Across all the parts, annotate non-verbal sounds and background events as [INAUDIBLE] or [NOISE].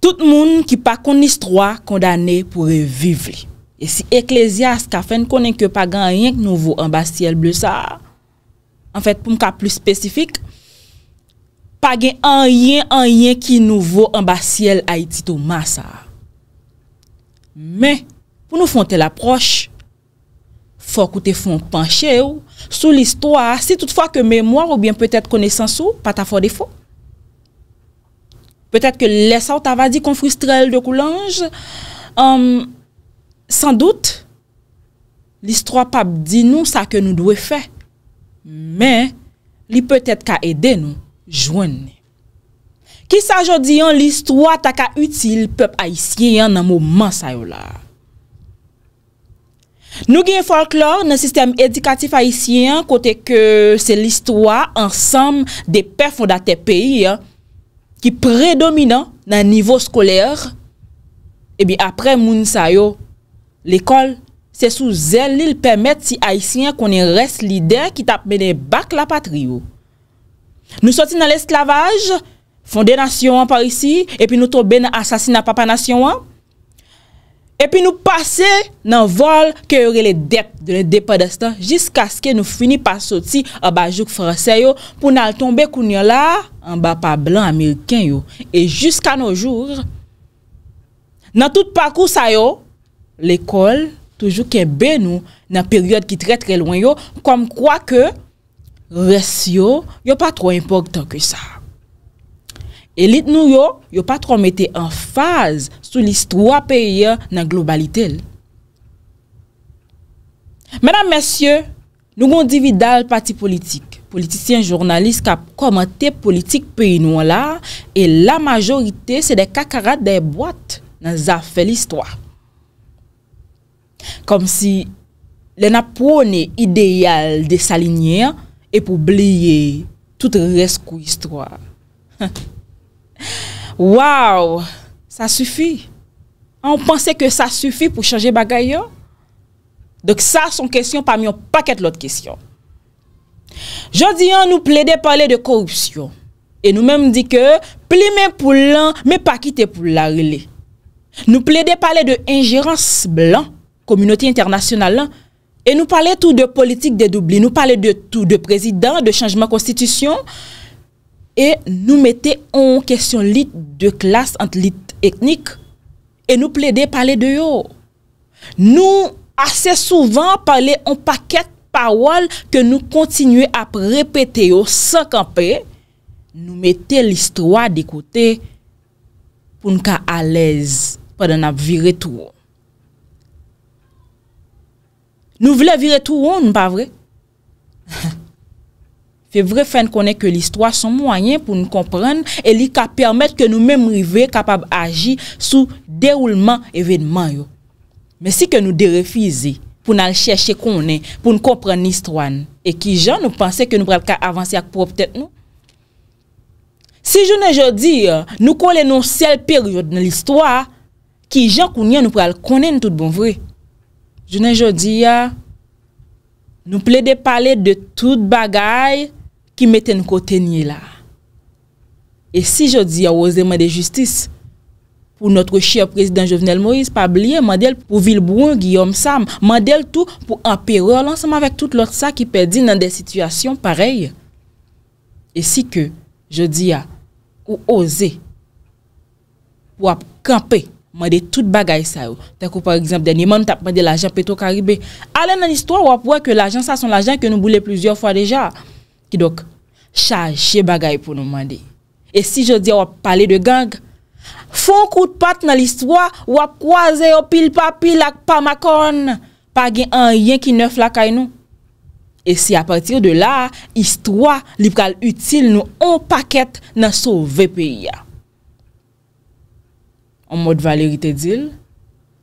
Tout moun ki pa konis troa kondane pou reviv li. E si eklezias ka fen konen ke pa gen an yen ki nouvo ambasiyel blu sa. En fèt pou m ka plus spesifik, pa gen an yen an yen ki nouvo ambasiyel a iti tou ma sa. Men, pou nou fonte l'aproche, fòk ou te fòn panche ou, sou l'histoire, si tout fòk ke memoire ou bien peut-être konesans ou, pata fò de fòk. Pe tèt ke lè sa ou ta va di kon frustrel de koulange, San dout, l'histoire pap di nou sa ke nou dwe fè, Men, li pe tèt ka ede nou, jwen. Ki sa jodi yon l'histoire ta ka utile pep haisyen nan mou man sa yo la? Nou gen folklore nan sistem edikatif haisyen, Kote ke se l'histoire ansam de pep fondate peyi ya, ki predominant nan nivou skolèr, ebi apre moun sa yo, l'ekol se sou zèl nil pèmèt si Aisyen konen res lidè ki tap mènen bak la patrio. Nou soti nan l'esklavaj, fondè nasyon an par isi, epi nou to bè nan asasina papa nasyon an, E pi nou pase nan vol ke yore le dep de le depadastan jiska ske nou fini pa soti a bajouk franse yo pou nal tombe koun yo la an ba pa blan ameriken yo. E jiska nou jour nan tout pakou sa yo l'ekol toujou ke be nou nan peryode ki tre tre lwen yo kom kwa ke res yo yo pa tro importan ki sa. E lit nou yo, yo pa tro mette enfaze sou l'histoire peye nan globalite l. Mèdam mèsyè, nou gon divi dal pati politik. Politisyen, jounalist, ka komante politik peye nou la, e la majorite se de kakara de boate nan zafè l'histoire. Kom si le napwone ideal de sa linye e pou bliye tout reskou histoire. [LAUGHS] Waouh, ça suffit. On pensait que ça suffit pour changer bagaille. Donc ça, son question parmi un paquet l'autre question. dis, on nous plaidait parler de corruption. Et nous même dit que même pour l'un, mais pas quitter pour la Nous Nous plaidait parler de ingérence blanc, communauté internationale. Et nous parler tout de politique de doublé. nous parler de tout, de président, de changement de constitution, E nou mette yon kesyon lit de klas ant lit etnik E nou ple de pale de yo Nou ase souvan pale yon paket pawal Ke nou kontinye ap repete yo sankanpe Nou mette listroa di kote Poun ka alez padan ap vire tou Nou vile vire tou yon, nou pa vre? [LAUGHS] Fè vre fen konen ke l'histoire son mwanyen pou nou komprenen e li ka permèt ke nou mèm rive kapab aji sou deroulement evèdman yo. Mè si ke nou derefize pou nou al chèche konen pou nou komprenen l'histoire e ki jan nou panse ke nou pral avansi akprop tèt nou. Si jounen jodi nou konen nou sel peryote nan l'histoire, ki jan konen nou pral konen tout bon vre. Jounen jodi, nou ple de pale de tout bagay... ki mette nou kote nye la. E si jodi a ose mande justis, pou notre chia prezident Jovenel Moïse, pabliye mandel pou Vilbroun, Guillaume Sam, mandel tout pou empereur lansam avèk tout lòt sa ki perdi nan de situasyon parey. E si ke jodi a ou ose wap kampe, mande tout bagay sa yo. Takou par exemple, deni man tap mande l'ajan Petro Karibè. Alè nan istwa wap wèk l'ajan sa son l'ajan ke nou boule plusieurs fwa deja. ki dok chaje bagay pou nou mandi. E si jodi wap pale de gang, fon kout pat nan listwa, wap kwaze wap pil papil ak pamakon, pa gen an yen ki neuf la kay nou. E si apatir de la, listwa, lip kal util nou an paket nan sou VPI ya. An mod valerite dil,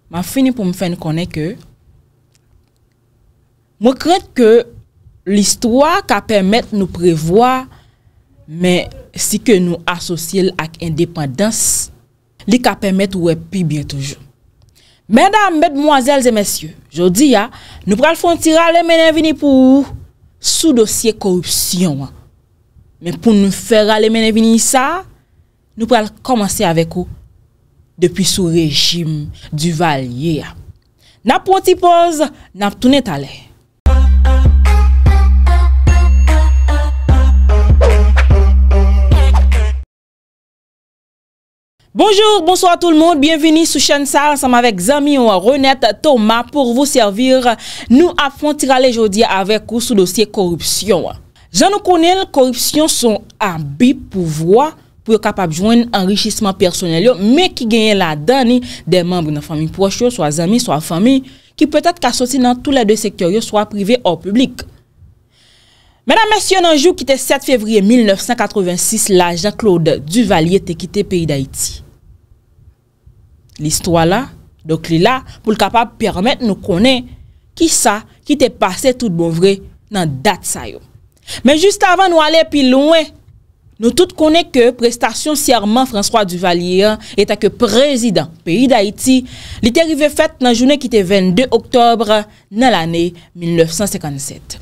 ma fini pou mfen konen ke, mwen kred ke, L'istwa ka pemet nou prevoa, men si ke nou asosye ak independans, li ka pemet ou epi byen toujou. Mèdam, mèdmwazèlzè, mèsyè, jodi ya, nou pral fontira le mènen vini pou sou dosye korupsyon. Men pou nou fèra le mènen vini sa, nou pral komanse avèk ou depi sou rejim du valye ya. Nap poti poz, nap tou net alè. Bonjour, bonsoir tout le monde, bienvenue sous chaîne salle, ensemble avec Zamy ou Renet Thomas pour vous servir. Nous affronterons les jours d'hier avec vous sous dossier corruption. Je nous connais, les corruptions sont un bipouvoir pour les capables de joindre l'enrichissement personnel, mais qui gagne la donne des membres de la famille proche, soit Zamy, soit la famille, qui peut-être qu'a sorti dans tous les deux secteurs, soit privés ou publics. Madame, messieurs, un jour qui était 7 février 1986, l'agent Claude Duvalier était quitté le pays d'Haïti. L'istwa la, dok li la, pou l'kapab permette nou konen ki sa ki te pase tout bon vre nan dat sa yo. Men juste avan nou ale pi louen, nou tout konen ke prestasyon siarman François Duvalier eta ke prezident peyi d'Haïti li te rive fèt nan jounen ki te 22 oktobre nan l'anè 1957.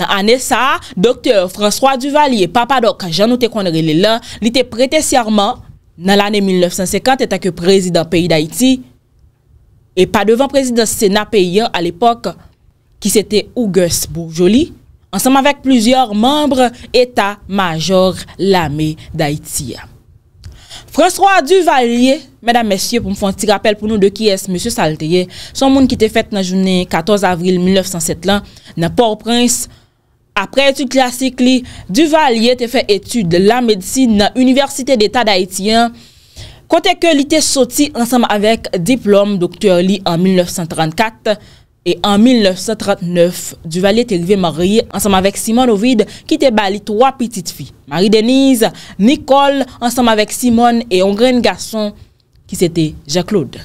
Nan anè sa, dokter François Duvalier, papadok kan jan nou te konere li lan, li te prete siarman Nan l'anè 1950, etan ke prezidant peyi d'Haïti, e pa devan prezidant sè na peyi an al epok ki sète Ougos Bourjoli, ansèm avèk plouzyor membre etan major l'ame d'Haïti. François Duvalier, mèdam mèsyè pou mfons ti rappel pou nou de ki es M. Saltier, son moun ki te fèt nan jounè 14 avril 1907 lan nan Port Prince, Apre etude klasik li, Duvalier te fe etude la medsine na Universite d'Etat d'Haïtien. Kote ke li te soti ansam avek diplom doktor li an 1934. E an 1939, Duvalier te leve Marie ansam avek Simone Ovid ki te bali 3 pitit fi. Marie-Denise, Nicole ansam avek Simone e ongren gason ki se te Jacques-Claude.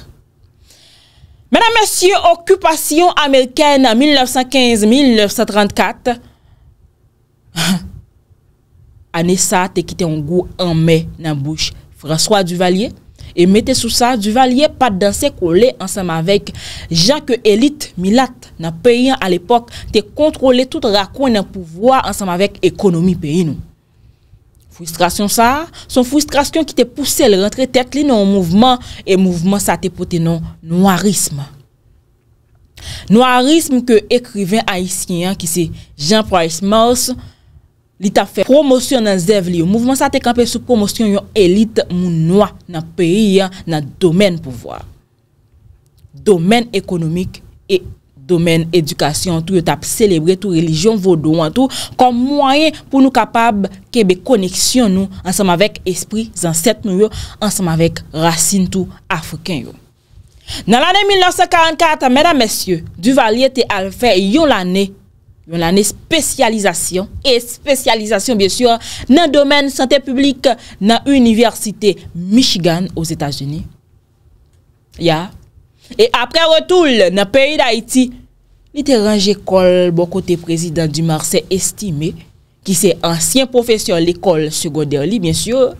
Menan mesye, okupasyon Ameriken an 1915-1934. [LAUGHS] Ane sa te kite an gou an me nan bouche François Duvalier E mette sou sa Duvalier pat danse kou le ansam avek Jean ke elite Milat nan peyen al epok Te kontrole tout rakon nan pouvoi ansam avek ekonomi pey nou Fristration sa, son fristration ki te pousse le rentre tet li nan mouvment E mouvment sa te pote nan noirisme Noirisme ke ekriven haisyen ki se Jean Price Mouse Li ta fè promosyon nan zèv li yo. Mouvment sa te kampe sou promosyon yo elit moun noa nan peri ya nan domen pouvoar. Domen ekonomik e domen edukasyon. Tou yo tap selebrè tou religion vodouan tou. Kom mwoyen pou nou kapab kebe koneksyon nou. Ansem avèk esprit zansèt nou yo. Ansem avèk rasin tou afriken yo. Nan lade 1944, mèdam mèsyè, Duvalier te alfè yon lane yo. Yon ane spesyalizasyon, e spesyalizasyon byensyo nan domen sante publik nan Universite Michigan ou Zeta Geni. Ya, e apre wotoul nan peyi d'Haïti, li te ranje kol bon kote prezident du Marseille estime ki se ansyen profesyon l'ekol seconder li byensyo,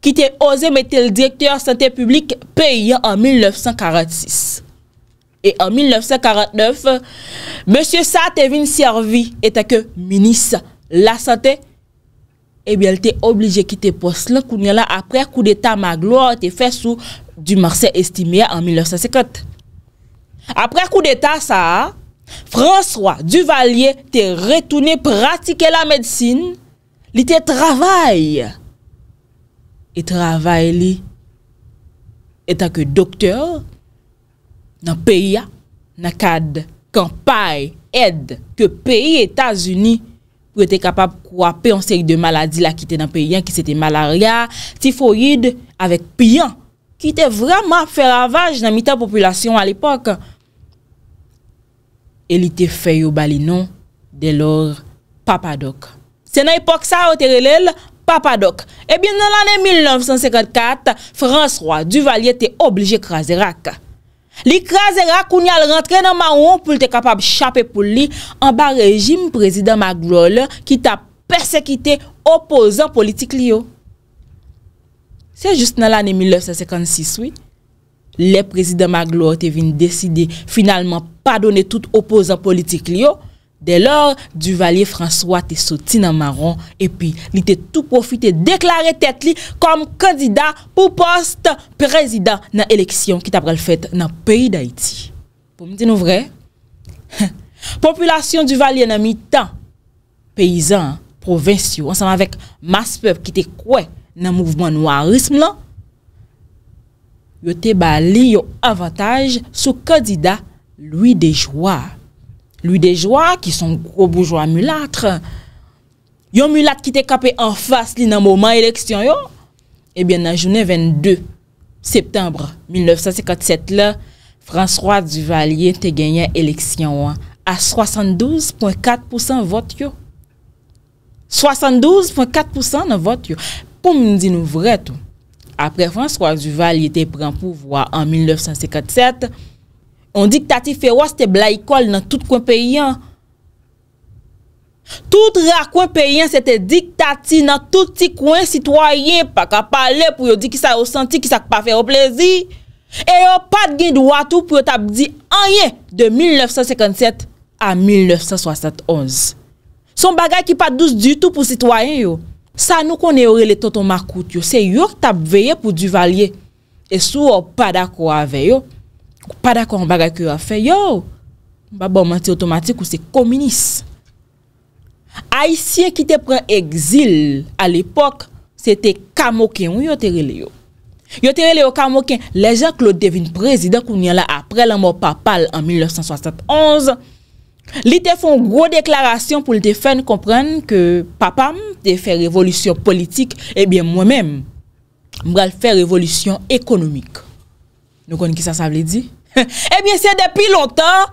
ki te ose mette l'direkteur sante publik peyi an 1946. E an 1949 Monsie sa te vin sirvi E eh te ke minis la sante E bi al te oblije ki te pos la Kounye la apre kou de ta maglo Te fe sou du marse estimye an 1950 Apre kou de ta sa François Duvalier Te retouni pratike la medsine Li te travay E travay li E te ke dokteur nan peyi ya, nan kade, kan pay, ed, ke peyi Etasuni, pou ete kapap kwa peyon sey de maladi la ki te nan peyi ya, ki se te malari ya, ti fo yid, avek piyan, ki te vreman fe ravaj nan mitan populasyon al epok, el ite feyo bali non, de lor papadok. Se nan epok sa, o teri lel, papadok. Ebyen nan lane 1954, Frans Roy Duvalier te oblije kraser ak. Li kreze rakouni al rentre nan maroun pou l te kapab chape pou li an ba rejim prezident Maglo le ki ta persekite opozant politik li yo. Se juste nan l ane 1956, li prezident Maglo te vin deside finalman padone tout opozant politik li yo, De lor, Duvalier François te soti nan marron epi li te tou profite deklare tet li kom kandida pou post prezident nan eleksyon ki tapre l fèt nan peyi d'Haïti. Pou mwen te nou vre? [LAUGHS] Populasyon Duvalier nan mi tan peyizan, provinciyo, ansanman vek mas pep ki te kwe nan mouvment noirisme lan, yo te bali yo avantaj sou kandida lui de jwa. Lui de joa ki son gro boujwa mulatre. Yon mulatre ki te kape en fase li nan mouman eleksyon yo, ebyen eh nan jounen 22 septembre 1957 la, François Duvalier te genye eleksyon yo, a 72.4% vot yo. 72.4% nan vot yo. Poum di nou vret ou, apre François Duvalier te pren pouvoi an 1957, an 1957, On diktati feroz te bla yikol nan tout kwen peyen. Tout ra kwen peyen se te diktati nan tout ti kwen sitwoyen pa ka pale pou yo di ki sa yo senti ki sa pa fe yo plezi. E yo pat gen dwa tou pou yo tab di anye de 1957 a 1971. Son bagay ki pat douz du tout pou sitwoyen yo. Sa nou konen yore le tonton makout yo. Se yor tab veye pou du valye. E sou yor pada kwa veyo. Kou pa da kon baga ki yo a fe, bon, yo, ba bon manti otomatik ou se kominis. Aisyen ki te pren exil al epok, se te kamoken ou yotere le yo. Yotere le yo kamoken, leje klo devin prezident kou nye la apre la mou papal an 1971. Li te fon gro deklarasyon pou li te fen kompren ke papam te fe revolisyon politik, ebyen eh mwen men mbrel fe revolisyon ekonomik. Nou koni ki sa sa vle di? [LAUGHS] Ebyen eh se depi lontan,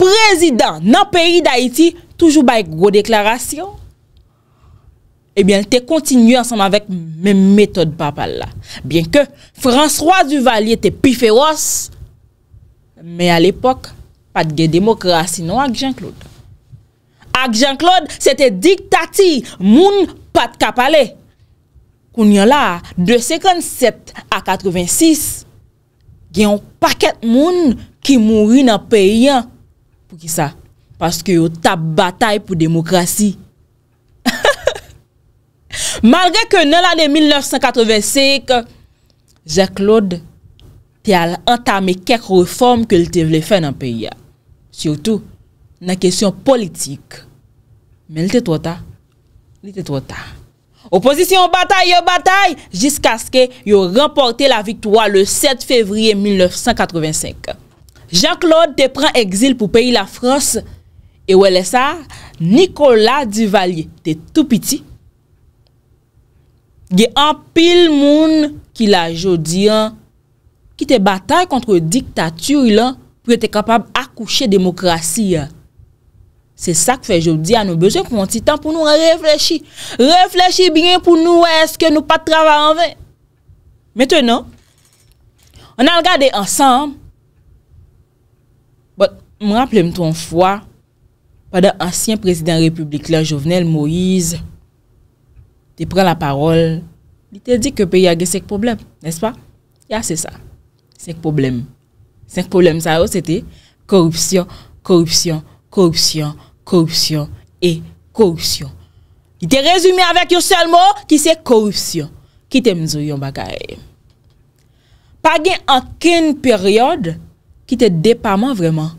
prezident nan peyi d'Haïti, toujou bayi gwo deklarasyon, ebyen eh te kontinu ansanm avèk mèm metode papal la. Bien ke François Duvalier te pi fèros, mè al epok, pat ge demokrasi nou ak Jean-Claude. Ak Jean-Claude, se te diktati moun pat kapalè. Koun yon la, de 57 a 86, gen yon paket moun ki mouri nan peyyan. Pou ki sa? Paske yo tap batay pou demokrasi. [LAUGHS] Malre ke nan lade 1985, Jacques Claude te al antame kek reform ke li te vle fè nan peyyan. Siyoutou nan kesyon politik. Men li te trota. Li te trota. Oposisyon batay yo batay, jisk aske yo remporté la viktoua le 7 fevriye 1985. Jean-Claude te pran exil pou peyi la Frans, e wè lè sa, Nikola Duvalier te toupiti. Ge an pil moun ki la jodi an, ki te batay kontre diktatuy lan pou yote kapab akouche demokrasi ya. Se sak fe joudi an nou bejou pou moun ti tan pou nou reflechi. Reflechi bien pou nou eske nou patrava an ven. Metenon, an bon, al gade ansan, m raple m ton fwa, pad an asyen prezident republik lè jovenel, Moïse, te pren la parol, li te di ke pe yage sek problem, nespa? Ya, se sa. Sek problem. Sek problem sa yo, oh, se te, korupsyon, korupsyon, Korupsyon, korupsyon e korupsyon. Y te rezume avèk yo sel mo, ki se korupsyon. Ki te mzou yon bagay. Pa gen anken peryode, ki te depaman vreman.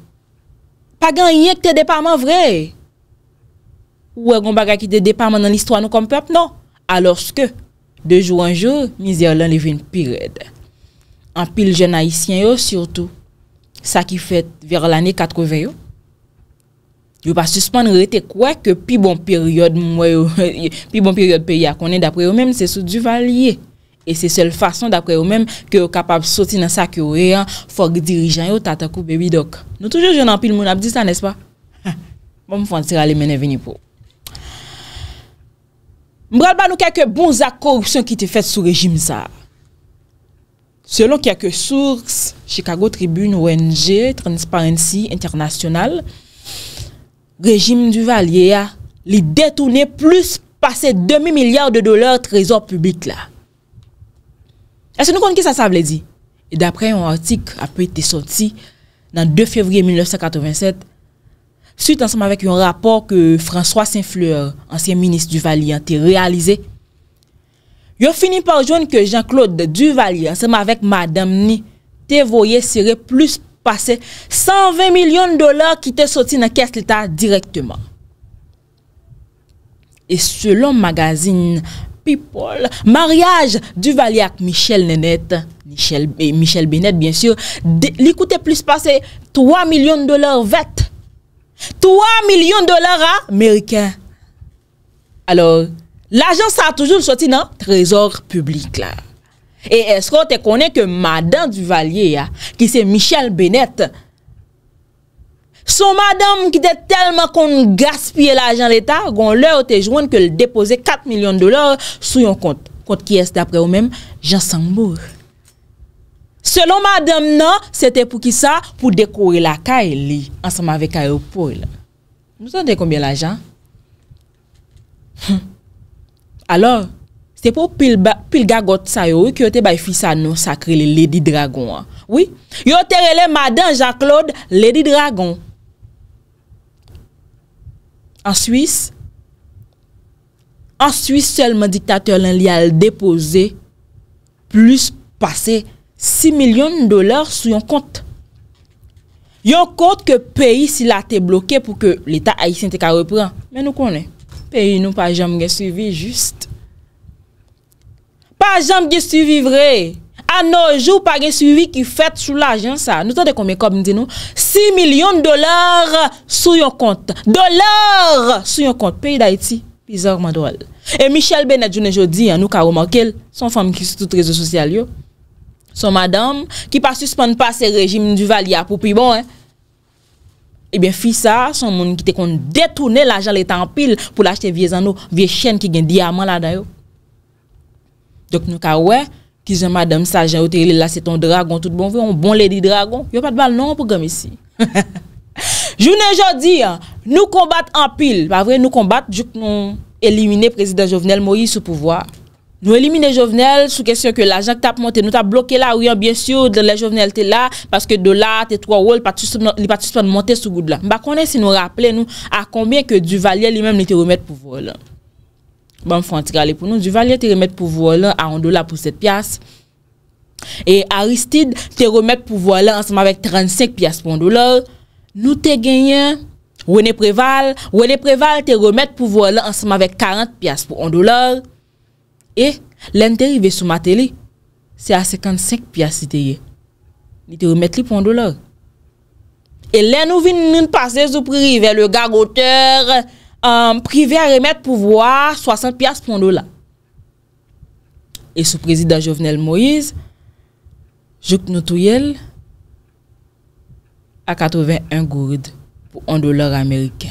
Pa gen yon yon te depaman vreman. Ou e gon bagay ki te depaman nan listwa nou kom pep nou. Alors ke, de jou anjou, nizè yon lan levè yon peryode. An pil jenayisyen yo, sirtou. Sa ki fèt ver l'anè 80 yo. Yo pa suspand rete kwa ke pi bon peryode mwen yo, [LAUGHS] pi bon peryode pe yakonen, dapre yo men, se sou duvalye. E se sel fason dapre yo men, ke yo kapab soti nan sa ki yo reyan, fok dirijan yo tatakou bebi dok. Nou toujou jounan pil moun abdisan, nespa? [LAUGHS] Bon mwen fwantir ale mene veni pou. Mbra l ban nou keke bon zakorpsyon ki te fet sou rejim sa. Selon keke sourse, Chicago Tribune, ONG, Transparency International, régime du Valier a, détourné plus passer demi milliards de dollars trésor public là. Est-ce que nous connaissons ça, ça veut dire? Et d'après un article a été sorti dans 2 février 1987, suite ensemble avec un rapport que François Saint-Fleur, ancien ministre du Valier, a réalisé. a fini par joindre que Jean-Claude Duvalier, ensemble avec Madame Ni, te voyé serrer plus passé 120 millions qui étaient sortis te la caisse de l'État directement. Et selon magazine People, mariage du Valier Michel Nenet, Michel, Michel bien sûr l'écoute est plus passé 3 millions de dollars vêtements. 3 millions de dollars américains. Alors, l'agence a toujours sorti le trésor public là. E esko te konen ke madan du valye ya Ki se Michel Benet Son madan mkite telman kon nou gaspye la ajan l'Etat Gon lè ou te jwenn ke l depose 4 milyon dolar Sou yon kont Kont ki es dapre ou men Jean Sambour Selon madan nan Sete pou ki sa Pou dekore la ka e li Ansama ve ka e ou pou Mou san dekombye la ajan Alors Te pou pil gagot sa yo, ki yo te bay fi sa nou sakri le Lady Dragon. Oui. Yo te rele madan, Jean-Claude, Lady Dragon. An Suisse, an Suisse, selman diktatèr lè li al depose, plus passe 6 milyon dolar sou yon kont. Yon kont ke peyi sila te bloke pou ke l'Etat a yisinti ka repren. Men nou konen. Peyi nou pa jom gen suvi juste. Pajanm gen suivi vre, anonjou pa gen suivi ki fèt sou l'ajen sa. Nou tante komekob nite nou, 6 milyon dolar sou yon kont, dolar sou yon kont, peyi da iti, pizor man do al. E Michel Bennett jounen jodi, anou karo mankel, son fami ki sou tout rezo sosyal yo, son madame ki pa suspande pa se rejim njou vali apou, pi bon eh, ebyen fi sa, son moun ki te kon detounen l'ajen le tanpil pou l'achete vie zanou, vie chen ki gen diaman la dayo. Dok nou ka wè, ki zè madame sa jè ou te rile la seton dragon tout bon vè, ou bon ledi dragon, yon pat bal nan pou gèm isi. [LAUGHS] Jounen jò di, nou kombat an pil, nou kombat djouk nou elimine prezident Jovenel Moïse sou pouvoi. Nou elimine Jovenel sou kèsyon ke la jèk tap monte, nou tap bloke la ou yon bie syou de la Jovenel te la, paske do la te tro wò, li pat sou span monte sou goud la. Ba konen se nou rappele nou a konbien ke du valye li menm ni te remet pouvoi la. Mwen fwantik ale pou nou. Duvalye te remet pou voile a 1 dolar pou 7 pias. E Aristide te remet pou voile ansama vek 35 pias pou 1 dolar. Nou te genyen. Wene Preval. Wene Preval te remet pou voile ansama vek 40 pias pou 1 dolar. E len te rive sou mate li. Se a 55 pias ite ye. Ni te remet li pou 1 dolar. E len nou vin nan pase sou prive. Le gagoteur. Le gagoteur. Euh, privé à remettre pouvoir 60 pièces pour un dollar. Et sous président Jovenel Moïse, Jouk Notouyel à 81 gourdes pour un dollar américain.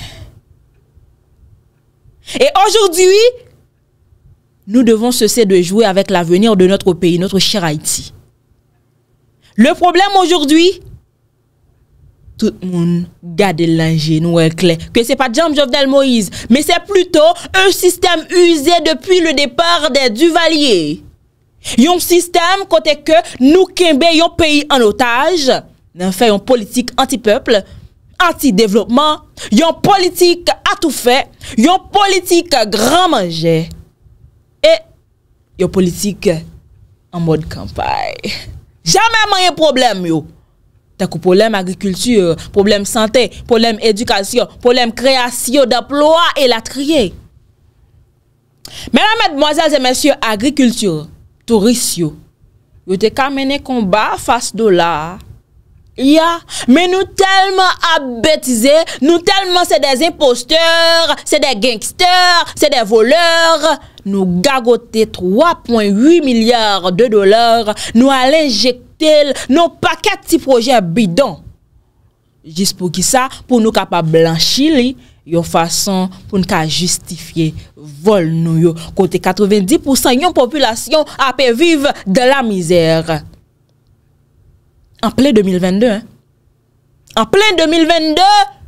Et aujourd'hui, nous devons cesser de jouer avec l'avenir de notre pays, notre cher Haïti. Le problème aujourd'hui, Tout moun gade lanje nou ekle, ke se pa Jam Jovdel Moïse, me se pluto un sistem uze depi le depar de Duvalier. Yon sistem kote ke nou kimbe yon peyi an otaj, nan fe yon politik anti-peuple, anti-devlopman, yon politik atoufe, yon politik gran manje, e yon politik an mod kampay. Jamen mayen problem yon, Tè kou poulem agrikultur, poulem sante, poulem edukasyon, poulem kreasyon, dè plouan e la triye. Mè nan mèd mwazèl zè mèsyon agrikultur, turisyon, yo te kamene konba fas do la. Ya, mè nou telman abetize, nou telman se dè impostèr, se dè genkistèr, se dè voleur. Nou gagote 3.8 milyar de dolar, nou alenjekte l, nou pa kat ti proje a bidon. Jis pou ki sa, pou nou ka pa blanchili, yon fason pou nou ka justifiye, vol nou yo. Kote 90% yon populasyon apè vive de la mizèr. An ple 2022, an ple 2022...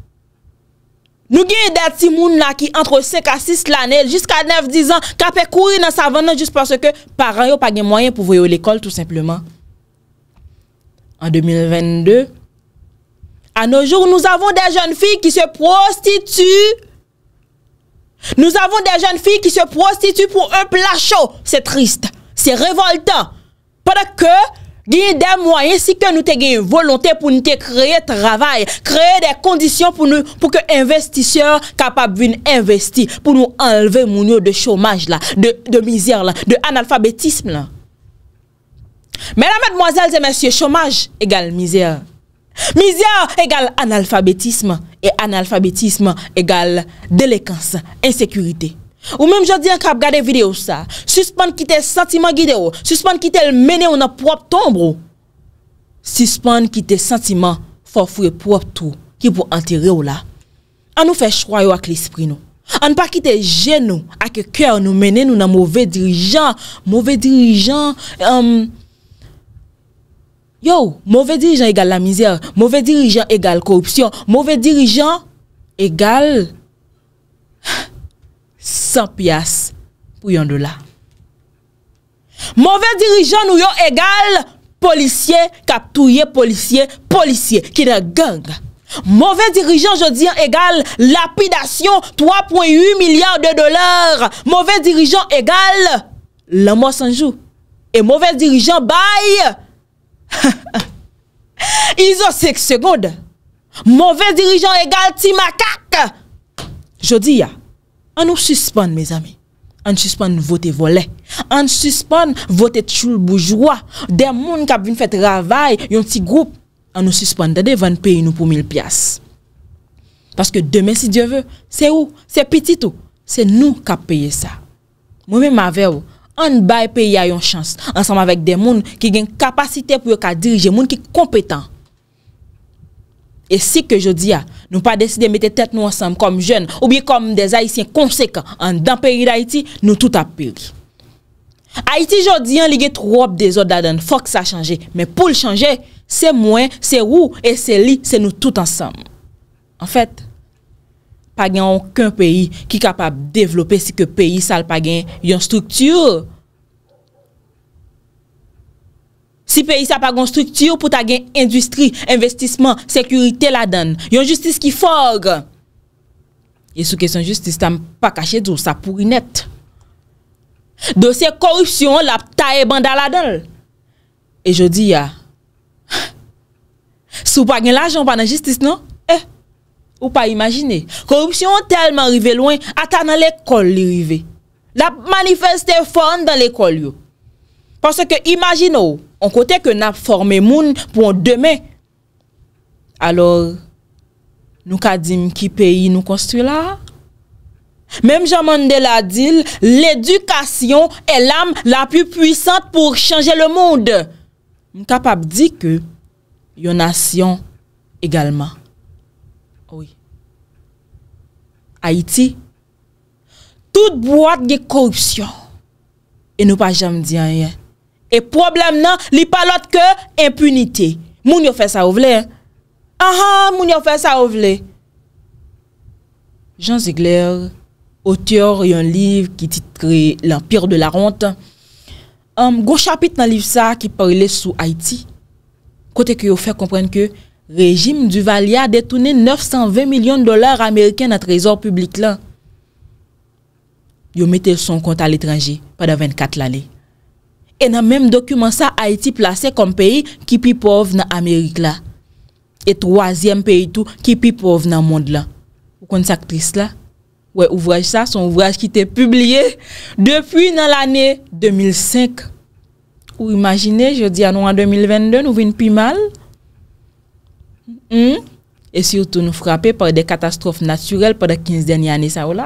Nou gen yon dati moun la ki antre 5 a 6 lanel, Jiska 9-10 an, Kape kouri nan savon nan, Jis pa se ke paran yo pa gen mwoyen pou voyo l'ekol tout simplement. An 2022, An nou jour, Nou avon de joun fi ki se prostitue, Nou avon de joun fi ki se prostitue pou un plasho, Se trist, se revoltan, Padak ke, Gine den mwenye si ke nou te gen yon volontè pou nou te kreye travay, kreye de kondisyon pou nou pou ke investisyon kapap vin investi pou nou anleve mounyo de chomaj la, de mizèr la, de analfabetisme la. Mèdame, mèdmoazèl, zè mèsyè, chomaj egal mizèr. Mizèr egal analfabetisme. Et analfabetisme egal delekans, insèkürite. Ou mèm jò di an kap gade vide ou sa Suspon kite sentiman gide ou Suspon kite l menè ou nan prop tomb ou Suspon kite sentiman Fofou e prop tou Ki pou anteri ou la An nou fè chroy ou ak l'esprit nou An pa kite jè nou Ak kè kèr nou menè nou nan mouvè dirijan Mouvè dirijan Yo, mouvè dirijan egal la mizère Mouvè dirijan egal korupsyon Mouvè dirijan Egal 100 piyas pou yon dola. Mouve dirijan nou yo egal policye, kaptouye, policye, policye, ki de gang. Mouve dirijan jodi an egal lapidasyon 3.8 milyar de dolar. Mouve dirijan egal l'amor [LAUGHS] sanjou. E mouve dirijan bay. Izo seksegonde. Mouve dirijan egal ti makak. Jodi ya. An nou suspon, me zami. An nou suspon nou vote volè. An nou suspon vote tchoul boujwa. De moun kap vin fèt ravay, yon ti group. An nou suspon, dade van paye nou pou mil pias. Paske demen si Diyo vè, se ou, se pitit ou, se nou kap paye sa. Mou mè ma vè ou, an baye paye a yon chans. Ansam avèk de moun ki gen kapasite pou yo ka dirije, moun ki kompetan. E si ke jodi a, Nou pa desi de mette tet nou ansam kom jen ou biye kom des Haitien konsekant an dan peri d'Haiti nou tout ap pil. Haiti jodi an li ge trwop de zo dadan fok sa chanje. Men pou l chanje, se mwen, se wou, e se li, se nou tout ansam. An fet, pa gen anken peyi ki kapap devlope si ke peyi sal pa gen yon struktur. Si peyi sa pa gon struktur pou ta gen industri, investisman, sekurite la den. Yon justice ki fogue. E sou kesyon justice, ta m pa kache doun sa pouri net. Dose korupsyon la ta ebanda la den. E jodi ya. Ah, sou pa gen l'ajon pa nan justice nou? Eh, ou pa imagine. Korupsyon telman rive loin ata nan lekol li rive. La manifeste fon nan lekol yo. Pase ke imagine ou. On kote ke nap forme moun pou an deme. Alors, nou ka dim ki peyi nou konstru la? Mem Jamande la dil, l'edukasyon e l'am la pi pwisante pou chanje le moun de. Moun kapap di ke yon asyon egalman. Oh Ouye, Haiti, tout bouat ge korupsyon e nou pa jam di anyen. E problem nan, li pa lot ke impunite. Moun yo fè sa ou vle. Aha, moun yo fè sa ou vle. Jean Ziegler, auteur yon liv ki titre L'Empire de la Ronte. Am, gwo chapit nan liv sa ki parile sou Haiti. Kote ki yo fè komprenke rejim du valia detounen 920 milyon dolar ameriken nan trezor publik lan. Yo mette son konta l'etranje pa da 24 l'anè. ça a été placé ça placé qui pays qui qui plus pauvre dans là et troisième troisième pays qui qui plus pauvre dans monde. monde. Vous connaissez actrice là ouais ouvrage ça, son ouvrage qui était publié depuis dans l'année 2005. Ou imaginez, je dis à nous en 2022, nous vient plus mal. Hmm? Et surtout nous frappés par des catastrophes naturelles pendant les 15 dernières années. ça ou oh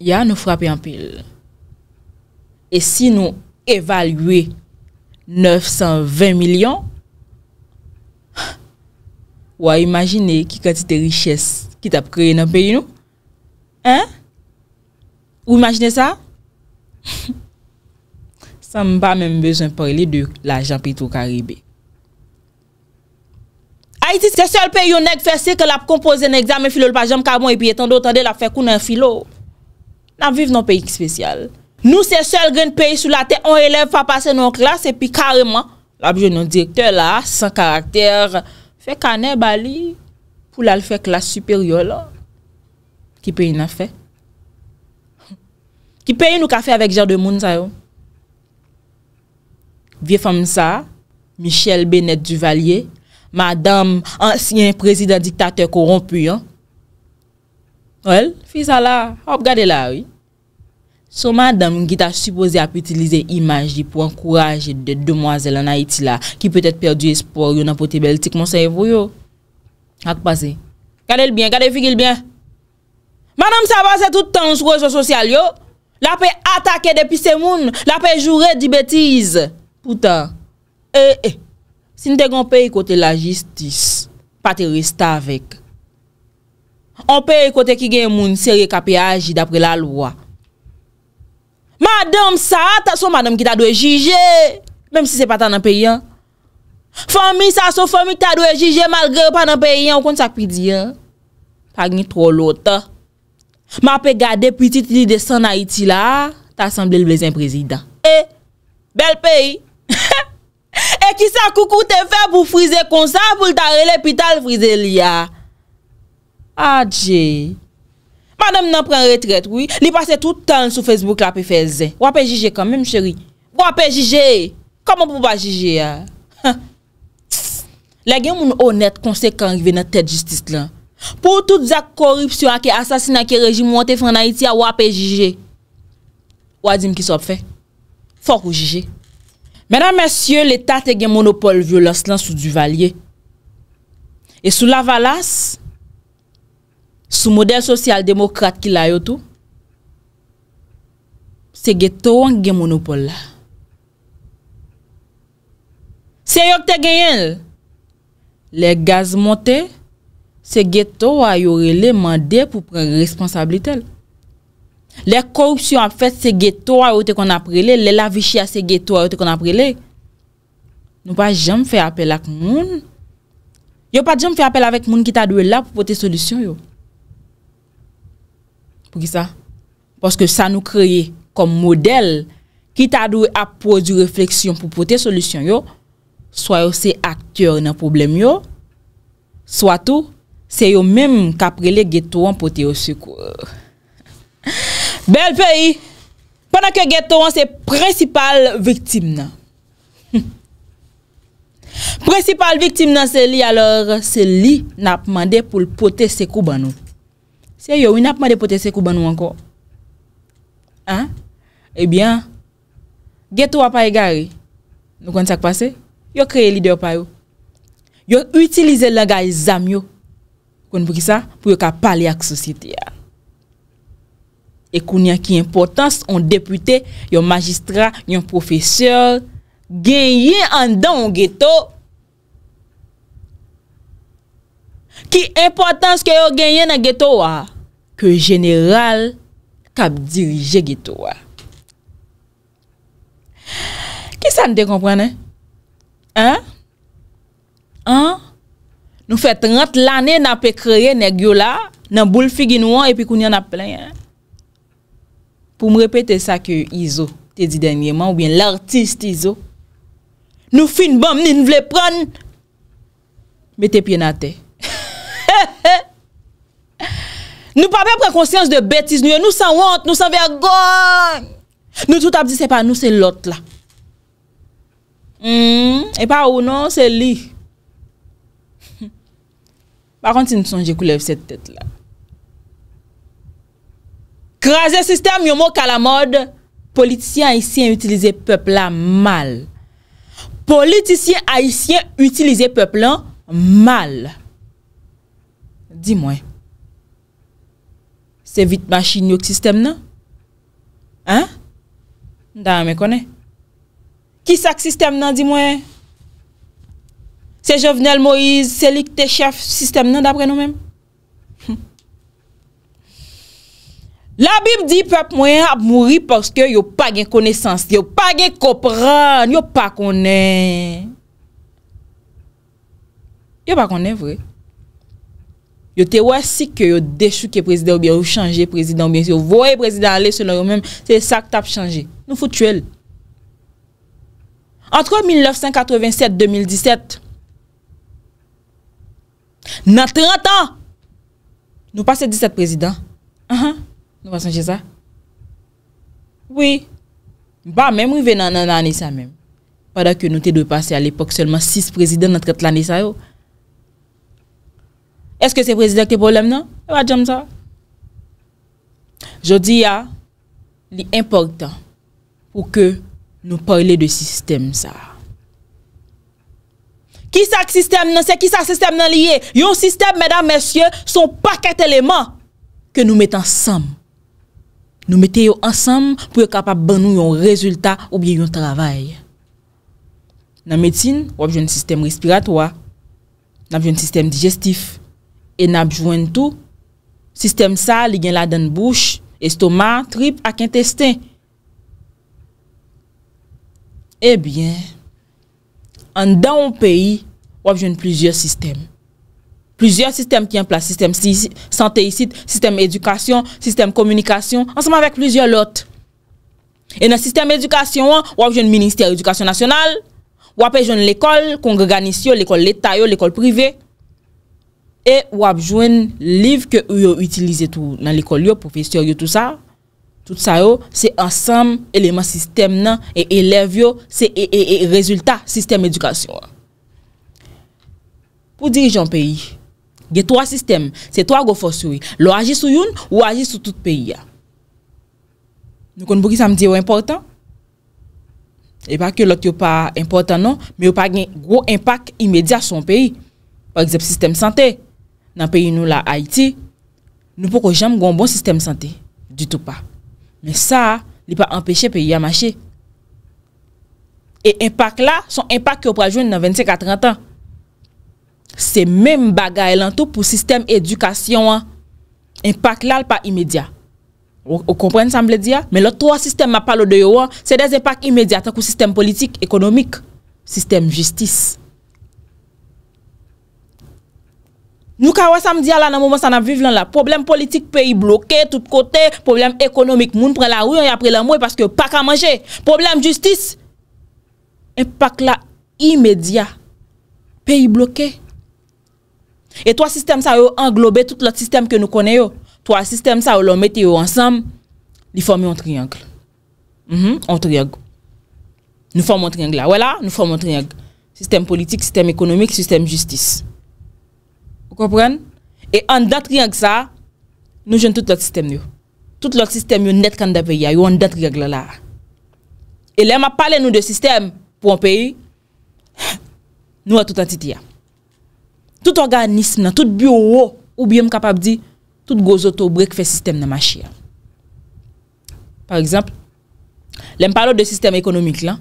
y a nous frapper en pile. E si nou evalue 920 milyon, wou a imajine ki kati te riches ki tap kreye nan peyi nou? Hein? Wou imajine sa? San mba men mbezoun pale de la jan pi tou karibe. Haiti se sol peyi yon neg fese ke lap kompoze nan egzame filo lpa janm karbon epi etan do tande la fekoun nan filo. Nan viv nan peyi ki spesyal. Nou se sel gen peyi sou la te, on eleve pa pase nou klas, epi kareman, la bijou nou dikter la, san karakter, fek anè bali, pou la l fek la superior la, ki peyi nan fek. Ki peyi nou ka fek avek jèr de moun zayon. Vie fèm sa, Michel Bennett Duvalier, madame, ansyen prezident diktatè korompuyen. Wel, fi zala, hop gade la wè. So madame yon ki ta suppose api itilize imaji pou ankouraje de domoazel anaiti la ki pwetet perdi espor yon apote bel tik monsen evo yo. Ak pase. Gade l'byen, gade figil l'byen. Madame sa base toutan sou reso sosyal yo. La pe atake depi se moun. La pe jure di betiz. Poutan. E, eh, e. Eh, Sintegon pe yon kote la jistis. Pati resta avek. On pe yon kote ki gen moun seri kapi aji dapre la lwa. Madame sa, ta sou madame ki ta dwe jije. Mem si se pa ta nan peyi an. Fami sa, sou fami ki ta dwe jije malgre pa nan peyi an. Ou kon sa pidi an? Pagni trolote. Ma pe gade piti tli de san Haiti la, ta asemble le vlezen prezident. E, bel peyi. [LAUGHS] E ki sa koukou te fe pou frize konsa pou lta rele pita l frize li ya. Adjei. Pande m nan pren retret wou, li pase tout tan sou Facebook la pe fe zen. Wapè jije kanmè m chèri? Wapè jije! Koman pou wapè jije ya? Le gen moun honet konsek anrive nan tèt justice lan. Pou tout zak korupsyon ake asasin ake rejim wante fè nan iti a wapè jije. Wadim ki sop fè? Fok wou jije. Mè nan mèsyè, l'état te gen monopole violence lan sou du valye. E sou la valas... sou model sosyal-demokrate ki la yo tou, se geto wang gen monopole la. Se yo te gen yen, le gaz monte, se geto wang yore le mande pou pren responsabli tel. Le korupsyon ap fè se geto wang yore te kon ap rele, le la vichya se geto wang yore te kon ap rele. Nou pa jem fè apel ak moun, yo pa jem fè apel avèk moun ki ta dwe la pou pote solisyon yo. pou ki sa. Poske sa nou kreye kom model ki ta dou ap po di refleksyon pou pote solusyon yo, swa yo se aktyor nan problem yo, swa tou, se yo menm kaprele geto an pote yo sukou. Bel peyi, panan ke geto an se precipal viktim nan. Precipal viktim nan se li, se li nan ap mande pou pote sekou ban nou. Se yo winap ma depote se kou banou anko. Ha? Ebyan, eh geto wapay gari, nou kon sak pase, yo kreye lide wapay yo. Yo utilize langay e zam yo, konpri sa, pou yo kapal yak sosite ya. Ekounia ki importans on depute, yon magistra, yon profesor, genye andan wong geto. Ki importans ki yo genye nan geto wak. ke jeneral kap dirije ge towa. Ki sa nou te kompwene? An? An? Nou fe 30 lane na pe kreye ne gyo la, nan boul figi nou an epi koun yon ap plen. Pou m repete sa ke Izo te di denye man ou bien l'artiste Izo. Nou fin bom ni nou vle pran. Me te pienate. [LAUGHS] He he he! Nou pa bè prekonsyans de bètis, nou yon nou san want, nou san vergòm. Nou tout ap di se pa nou se lot la. E pa ou non se li. Par konti nou san jekou lev set tèt la. Krasè sistem yon mò kalamod, politisyen haisyen utilize peplan mal. Politisyen haisyen utilize peplan mal. Di mwen. Se vit machin yo k sistem nan? Ha? Nda me konen. Ki sak sistem nan di mwen? Se Jovenel Moïse, Selik Techev, sistem nan dabre nou men? Hm. La bib di pep mwen ap mouri porske yo pa gen kone sens, yo pa gen kopran, yo pa konen. Yo pa konen vreye. Yo te wè si ke yo dechou ke prezident ou biye ou chanje prezident ou biye ou voye prezident ale se lè ou mèm, se sak tap chanje. Nou foute chèl. An 3 1987-2017, nan 30 an, nou passe 17 prezident. Anhan, nou wè chanje sa. Oui, ba mèm ou vè nan an anisa mèm. Padak yo nou te dwe pase al epok, selman 6 prezident nan anisa yo. Eske se prezidek te polem nan? Ou a djem sa? Je di ya, li important Ou ke nou parle de sistem sa Ki sa ki sistem nan? Se ki sa sistem nan liye? Yon sistem, mèdam, mèsyè, son paket eleman Ke nou met ansam Nou mete yo ansam Pou yo kapap ban nou yon rezultat Ou bien yon travay Nan medsine, wap yon sistem respiratwa Nan yon sistem digestif E nabjwen tou, sistem sa li gen la den bouch, estoma, trip ak intestin. Ebyen, an dan ou peyi, wap jwen plizye sistem. Plizye sistem ki yon plas, sistem sante yisit, sistem edukasyon, sistem komunikasyon, anseman vek plizye lot. E nan sistem edukasyon wap jwen Ministere Edukasyon Nasyonal, wap e jwen l'ekol, kongreganisyon, l'ekol letayon, l'ekol privey. E wapjwen liv ke ou yo itilize tou nan l'ekol yo, profesyon yo, tout sa yo, se ansam eleman sistem nan, e elev yo, se e e e rezultat sistem edukasyon. Pou dirijon peyi, ge 3 sistem, se 3 gofos yoy, lo aji sou yon ou aji sou tout peyi ya. Nou kon bou ki sa mdi yo important? E pa ke lot yo pa important non, me yo pa gen gro impact imedya son peyi. Par exemple, sistem santey. nan peyi nou la Haiti, nou pou ko jem gwen bon sistem sante, du tout pa. Men sa, li pa empeshe peyi yamache. E impak la, son impak ki ou prajoun nan 25 a 30 an. Se men bagay lan tou pou sistem edukasyon an, impak la l pa imedya. Ou kompren sa mble diya? Men lo troa sistem ma palo deyo an, se deyse impak imedya ta kou sistem politik, ekonomik, sistem justis. Nou kwa wè sam diya la nan mou monsan ap viv lan la, problem politik, peyi bloke, tout kote, problem ekonomik, moun pre la ou yon, yon apre la mou, paske pak a manje, problem justis, empak la imedya, peyi bloke. E toa sistem sa yo englobe, tout lot sistem ke nou kone yo, toa sistem sa yo lòm met yo ansam, li formi an triyankl. An mhm, triyankl. Nou form an triyankl la, wè la, nou form an triyankl. Sistem politik, sistem ekonomik, sistem justis. Vous comprenez Et en date que ça, nous jouons tout notre système. Tout notre système est net quand il y a un date triangle là. Et là, je parle nous de système pour un pays, [SNIFFS] nous avons toute entité. Tout organisme, tout bureau, ou bien capable de dire, tout gros auto break fait système dans machine. Par exemple, je parle de système économique là.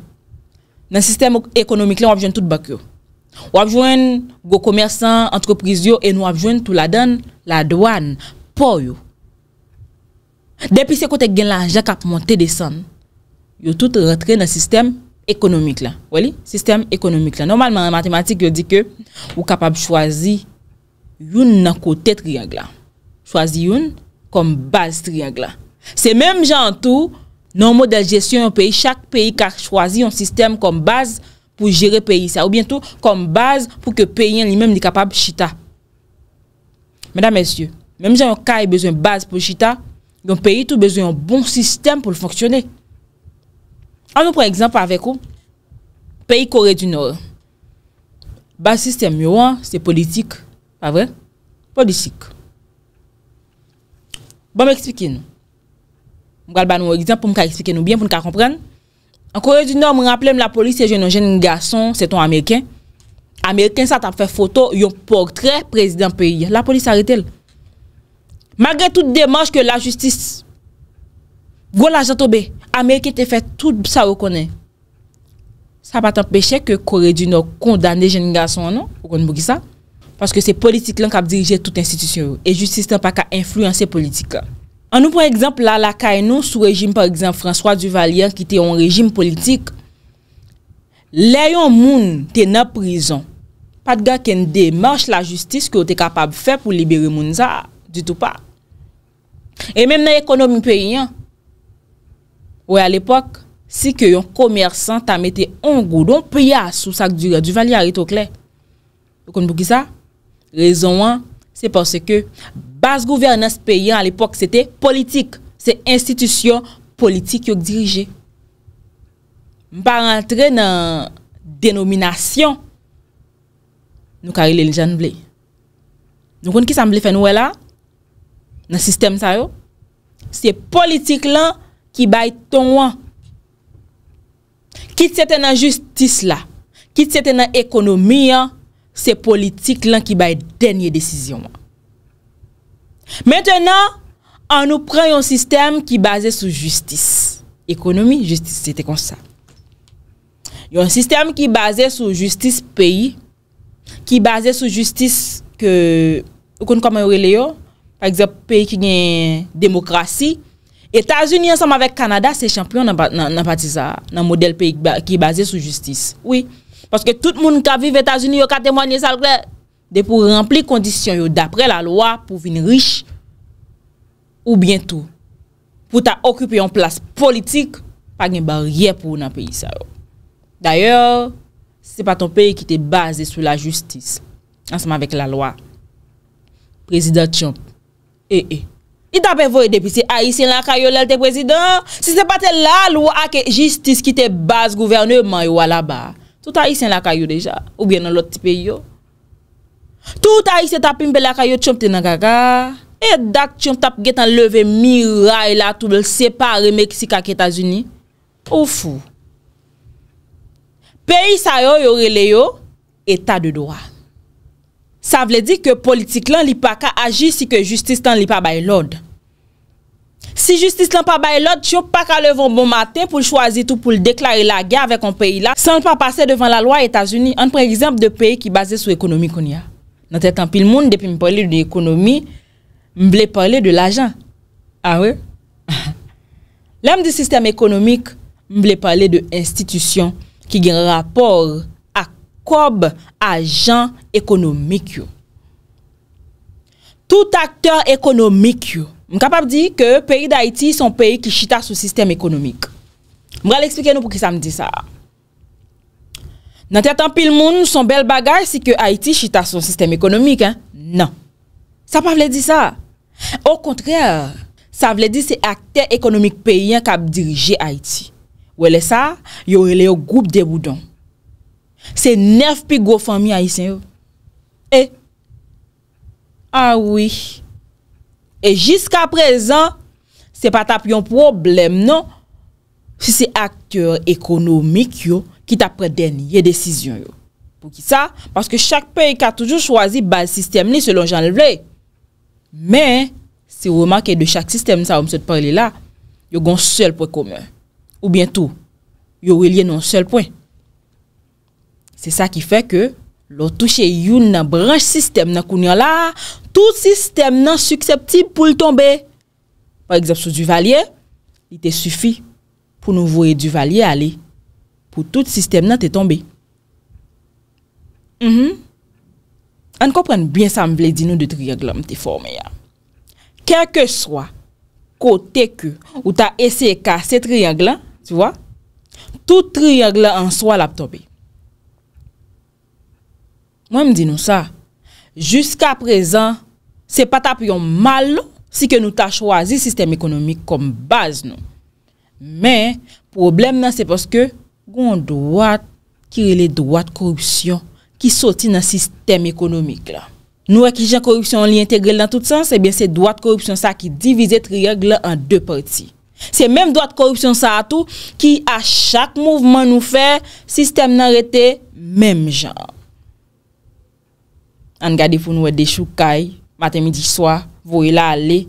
Dans le système économique là, on a besoin toute banque. Wapjwen gwo komersan, entrepriz yo, en wapjwen tout la dan, la douan, po yo. Depi se kote gen lanja kap monte desan, yo tout retre nan sistem ekonomik la. Wali, sistem ekonomik la. Normalman, matematik yo di ke, yo kapab chwazi yon nan kote triag la. Chwazi yon kom baz triag la. Se menm jan tou, nan model gestyon yon peyi, chak peyi ka chwazi yon sistem kom baz triag la. pour gérer pays ça ou bientôt comme base pour que pays lui-même soit capable chita mesdames messieurs même si un cas a besoin de base pour chita un pays tout besoin d'un bon système pour fonctionner alors nous un exemple avec vous pays Corée du Nord bas système c'est politique pas vrai politique bon m'expliquez nous on va nous exemple pour nous expliquer nous bien pour nous comprendre An kore di nou mwen ramplem la polis se jenon jenon gason, se ton Ameriken. Ameriken sa tap fè foto yon portre prezident peyi. La polis non? a retel. Magre tout demanche ke la justis, gwa la jatobe, Ameriken te fè tout sa wakone. Sa patan peche ke kore di nou kondane jenon gason anon, wakone mwen ki sa. Paske se politik lan kap dirije tout institisyon yo. E justis tan pa ka influence politika. An nou pou ekzamp la la kay nou sou rejim, par ekzamp François Duvalier ki te yon rejim politik, le yon moun te nan prizon. Pat ga ken demarche la justis ki yo te kapab fe pou libere moun za, di tou pa. E menm nan ekonomi pe yon, ou e al epok, si ke yon komersant ta mette an goudon priya sou sak duvalier, Duvalier ari to kle. Yo kon pou ki sa? Rezon an, se passe ke... Bas gouvernance peye an l'epok se te politik, se institisyon politik yo dirije. Mpa rentre nan denominasyon nou kari lèl jan ble. Nou kon ki san ble fen wè la nan sistem sa yo? Se politik lan ki bay ton wan. Kit se tenan justis la, kit se tenan ekonomi ya, se politik lan ki bay denye desisyon wan. Mètenan an nou pren yon sistem ki base sou justice Ekonomi justice, sete konsa Yon sistem ki base sou justice peyi Ki base sou justice ke Ou kon kama yore leyo Par exemple peyi ki nye demokrasi Etasuni ansam avek Kanada se champyon nan pati sa Nan model peyi ki base sou justice Oui, paske tout moun ka vive Etasuni yo ka temwanyen sal kre de pou rempli kondisyon yo dapre la lwa pou vin rish, ou bientou, pou ta okupi yon plas politik, pa gen barye pou nan peyi sa yo. Daye, se pa ton peyi ki te base sou la justis, ansman vek la lwa, prezident chan, e eh, e, eh. i tapen voye depi se a isen lakay yo lel te prezident, se se pa te la lwa a ke justis ki te base gouverneman yo wala ba, tout a isen lakay yo deja, ou gen nan lote peyi yo, Tout a y se tapim be la kayo chom te nan gaga, e dak chom tap get an leve miray la tou bel separe Meksika ke Etasuni. Ou fou. Peyi sa yo yore le yo, etat de doa. Sa vle di ke politik lan li pa ka agi si ke justis lan li pa baye lod. Si justis lan pa baye lod, chon pa ka levon bon maten pou l'chwazi tou pou l'deklari la gya avek an peyi la, san pa pase devan la loa Etasuni, an pre exemple de peyi ki base sou ekonomi kon ya. Nan te tan pil moun depi m pale de ekonomi, m ble pale de l'ajan. A we? Lan m de sistem ekonomik, m ble pale de institisyon ki gen rapor akob ajan ekonomik yo. Tout akter ekonomik yo. M kapap di ke peyi d'Haïti son peyi ki chita sou sistem ekonomik. M bral explike nou pou ki sa m di sa a. Nan te atan pil moun nou son bel bagaj, si ke Haiti chita son sistem ekonomik, nan. Sa pa vle di sa. Au kontrèr, sa vle di se akter ekonomik peyen kap dirije Haiti. Wèle sa, yo wèle yo goup de woudon. Se nef pi gwo fami Haitien yo. Eh! Ah oui! E jiska prezen, se pa tap yon problem, nan. Si se akter ekonomik yo, it apre denye desisyon yo. Pou ki sa, paske chak pe yon ka toujou chwazi bal sistem ni selon jan levle. Men, se ou manke de chak sistem ni sa ou mse te parli la, yo gon sel pwen koumen. Ou bientou, yo ou elye non sel pwen. Se sa ki fe ke, lo touche yon nan branj sistem nan koun yo la, tou sistem nan sukseptib pou l tombe. Par eksept sou du valye, ite sufi pou nou vwe du valye ali. pou tout sistem nan te tombe. An mhm. ko pren biensamble di nou de triaglan mte forme ya. Kè ke swa, kote ke ou ta ese kase triaglan, tu wwa, tout triaglan an swa la ptobbe. Mwen mdi nou sa, jiska prezan, se patap yon mal, non, si ke nou ta chwazi sistem ekonomik kom baz nou. Men, problem nan se poske, Gon doat ki re le doat korupsyon ki soti nan sistem ekonomik la. Nou e ki jen korupsyon li entegrel nan tout sens, ebyen eh se doat korupsyon sa ki divize triyag la an de parti. Se menm doat korupsyon sa a tou ki a chak mouvman nou fe, sistem nan rete, menm jan. An gade foun wè de chouk kay, maten midi swa, vwoy la ale,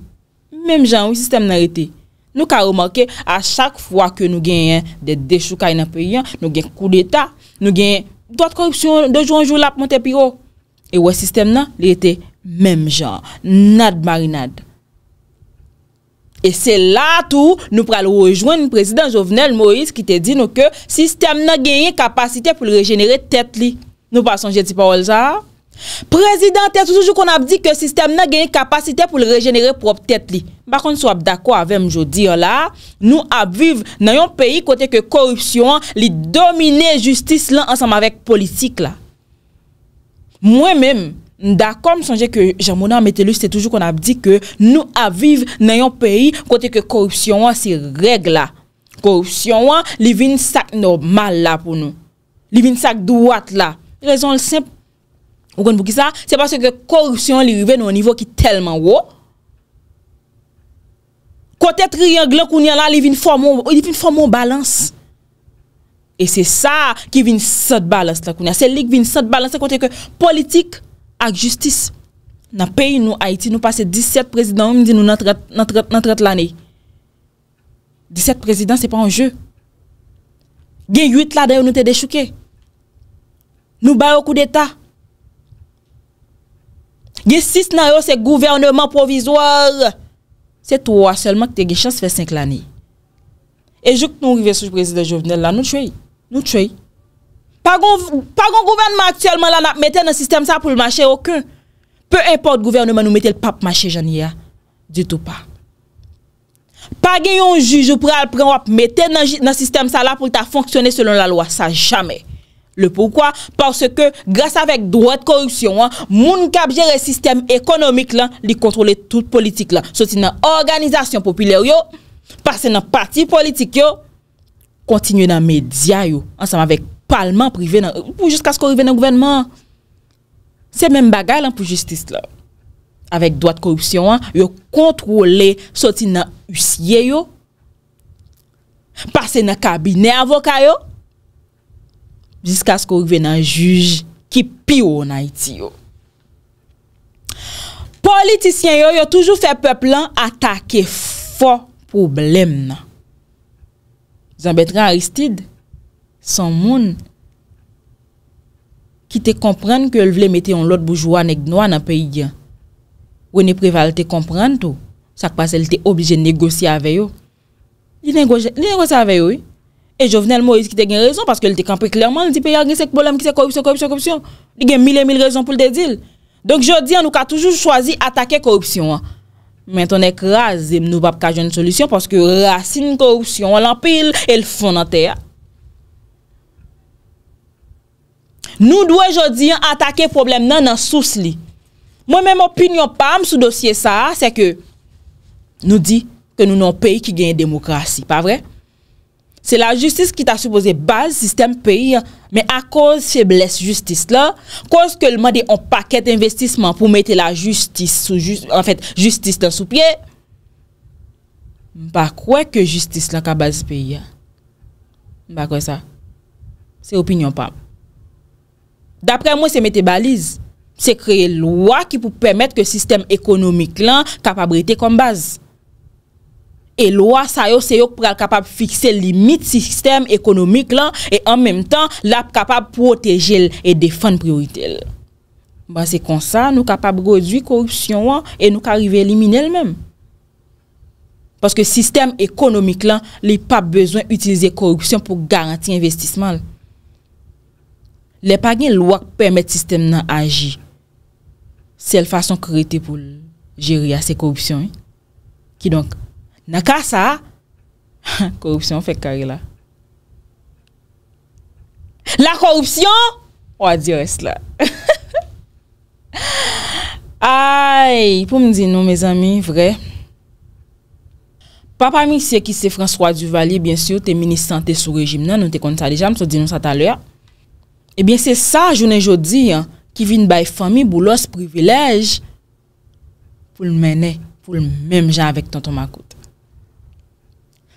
menm jan wè sistem nan rete. Nou ka remorke a chak fwa ke nou genyen de deshou ka inapeyan, nou genyen kou d'eta, nou genyen doat korupsyon de joun joun la pou monte piro. E wè sistem nan, li ete mem jan, nad marinad. E se la tou, nou pral wou jwen yon prezident jovenel Moïse ki te di nou ke sistem nan genyen kapasite pou le regenere tet li. Nou pason jeti pa wèl za ha. Prezident, te soujou kon ap di ke sistem nan genye kapasite pou le regenere pou ap tet li. Bakon sou ap dako avem jo dir la, nou ap viv nan yon peyi kote ke korupsyon li domine justice lan ansam avek politik la. Mwen men, nda kom sonje ke Jamona Ametelou se toujou kon ap di ke nou ap viv nan yon peyi kote ke korupsyon si reg la. Korupsyon li vin sak normal la pou nou. Li vin sak douat la. Rezon le semp Ou kon pou ki sa, se pa se korupsyon li rive nou nivou ki telman wou. Kote triyengle kounen la, li vin fò moun balans. E se sa ki vin sot balans la kounen. Se lik vin sot balans, se kote ke politik ak justis. Na peyi nou Haiti, nou pase 17 prezident, mwen di nou nan tret lan e. 17 prezident, se pa anjè. Gen 8 la dayo nou te dechouke. Nou bayo kou deta. Ge sis nan yo se gouverneman provizor, se tou a selman ki te ge chans fe 5 lani. E jok nou rive souj prezident jovenel la, nou tshwey. Nou tshwey. Pa gon gouverneman aktuelman la nan ap mette nan sistem sa pou l'mache okun. Pe import gouverneman nou mette l'pap mache jan ya, ditou pa. Pa gen yon jujou pre alpren wap mette nan sistem sa la pou l'ta fonksyone selon la lwa, sa jamey. Le poukwa, parce ke grase avèk Droit korupsyon an, moun kap jere Sistem ekonomik lan, li kontrole Tout politik lan, soti nan organizasyon Populer yo, pase nan Parti politik yo Kontinye nan media yo, ansam avèk Palman privè nan, pou jiska sko Rivè nan gouvenman Se mèm bagay lan pou justis la Avèk droit korupsyon an, yo Kontrole soti nan usye yo Pase nan kabine avoka yo Jiska skou kwen nan juj ki pi ou nan iti yo. Politisyen yo yo toujou fe peplan atake fò problem nan. Zanbetre Aristide, son moun, ki te komprenn ke el vle mette yon lot boujouan ek nou an apayi gen. Wene prival te komprenn tou, sak pa se el te oblije negosye ave yo. Ni negosye ave yo e. E jovenel Moise ki te gen rezon, paske li te kampe klerman, li di pe ya gen sek bolem ki se korupsyon, korupsyon, korupsyon, li gen mile mil rezon pou l de dil. Donk jodi an nou ka toujou chwazi atake korupsyon an. Mwen ton ek raze m nou bab kajon solusyon, paske rasi n korupsyon an, l'anpil el fon an te a. Nou dwe jodi an atake problem nan an sous li. Mwen men m opinyon pam sou dosye sa, se ke nou di ke nou nan peyi ki gen demokrasi, pa vre? Se la justice ki ta supose base sistem peyi, me a koz feblesse justice la, koz ke lman de on paket investisman pou mete la justice, ou en fèt justice la sou pie, mba kwe ke justice la ka base peyi? Mba kwe sa? Se opinyon pa? Dapre mwen se mete baliz, se kreye lwa ki pou pwemet ke sistem ekonomik lan kapabrite kon base. E lwa sa yo se yo pral kapab fikse limit si sistem ekonomik lan e an menm tan lap kapab proteje l e defan priorite l. Ba se konsa nou kapab godui korupsyon wan e nou karive elimine l menm. Paske sistem ekonomik lan li pa bezwen utilize korupsyon pou garanti investisman l. Le pa gen l wak permette sistem nan aji sel fason kreite pou jiri a se korupsyon. Eh? Ki donk Naka sa, [LAUGHS] korupsyon fek kare la. La korupsyon, wadios la. [LAUGHS] Ay, pou m di nou, me zami, vre. Papa mi se ki se François Duvalier, bin syo, te mini-sante sou rejim nan, nou te konta li jam, sou di nou sa taler. E eh bin se sa, jounen jodi, ki vin bay fami, bou los privilej, pou l menè, pou l menm jan avèk tonton makoute.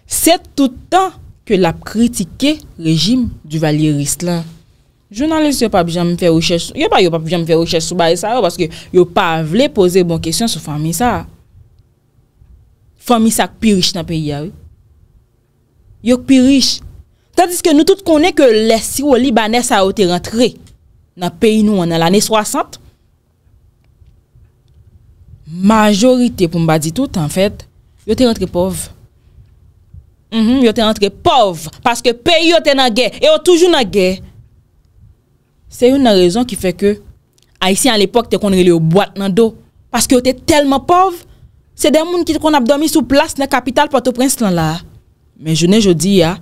Se toutan ke la kritike rejim du valirist la. Jounalist yo pa bijan mi fe rouche sou. Yo pa yo pa bijan mi fe rouche sou ba e sa yo. Baske yo pa vle pose bon kesyon sou fami sa. Fami sa kpi riche nan peyi ya yo. Yo kpi riche. Tadiske nou tout konen ke lesi ou libanese a yo te rentre. Nan peyi nou an an ane 60. Majorite pou mba di tout an fèt. Yo te rentre pov. Mhm, yo te antre pov, paske peyi yo te nage, yo toujou nage. Se yon nan rezon ki fe ke, a yisi an l epok te konre li yo bwat nan do, paske yo te telman pov, se den moun ki kon ap domi sou plas nan kapital pato prins lan la. Men jone jodi ya,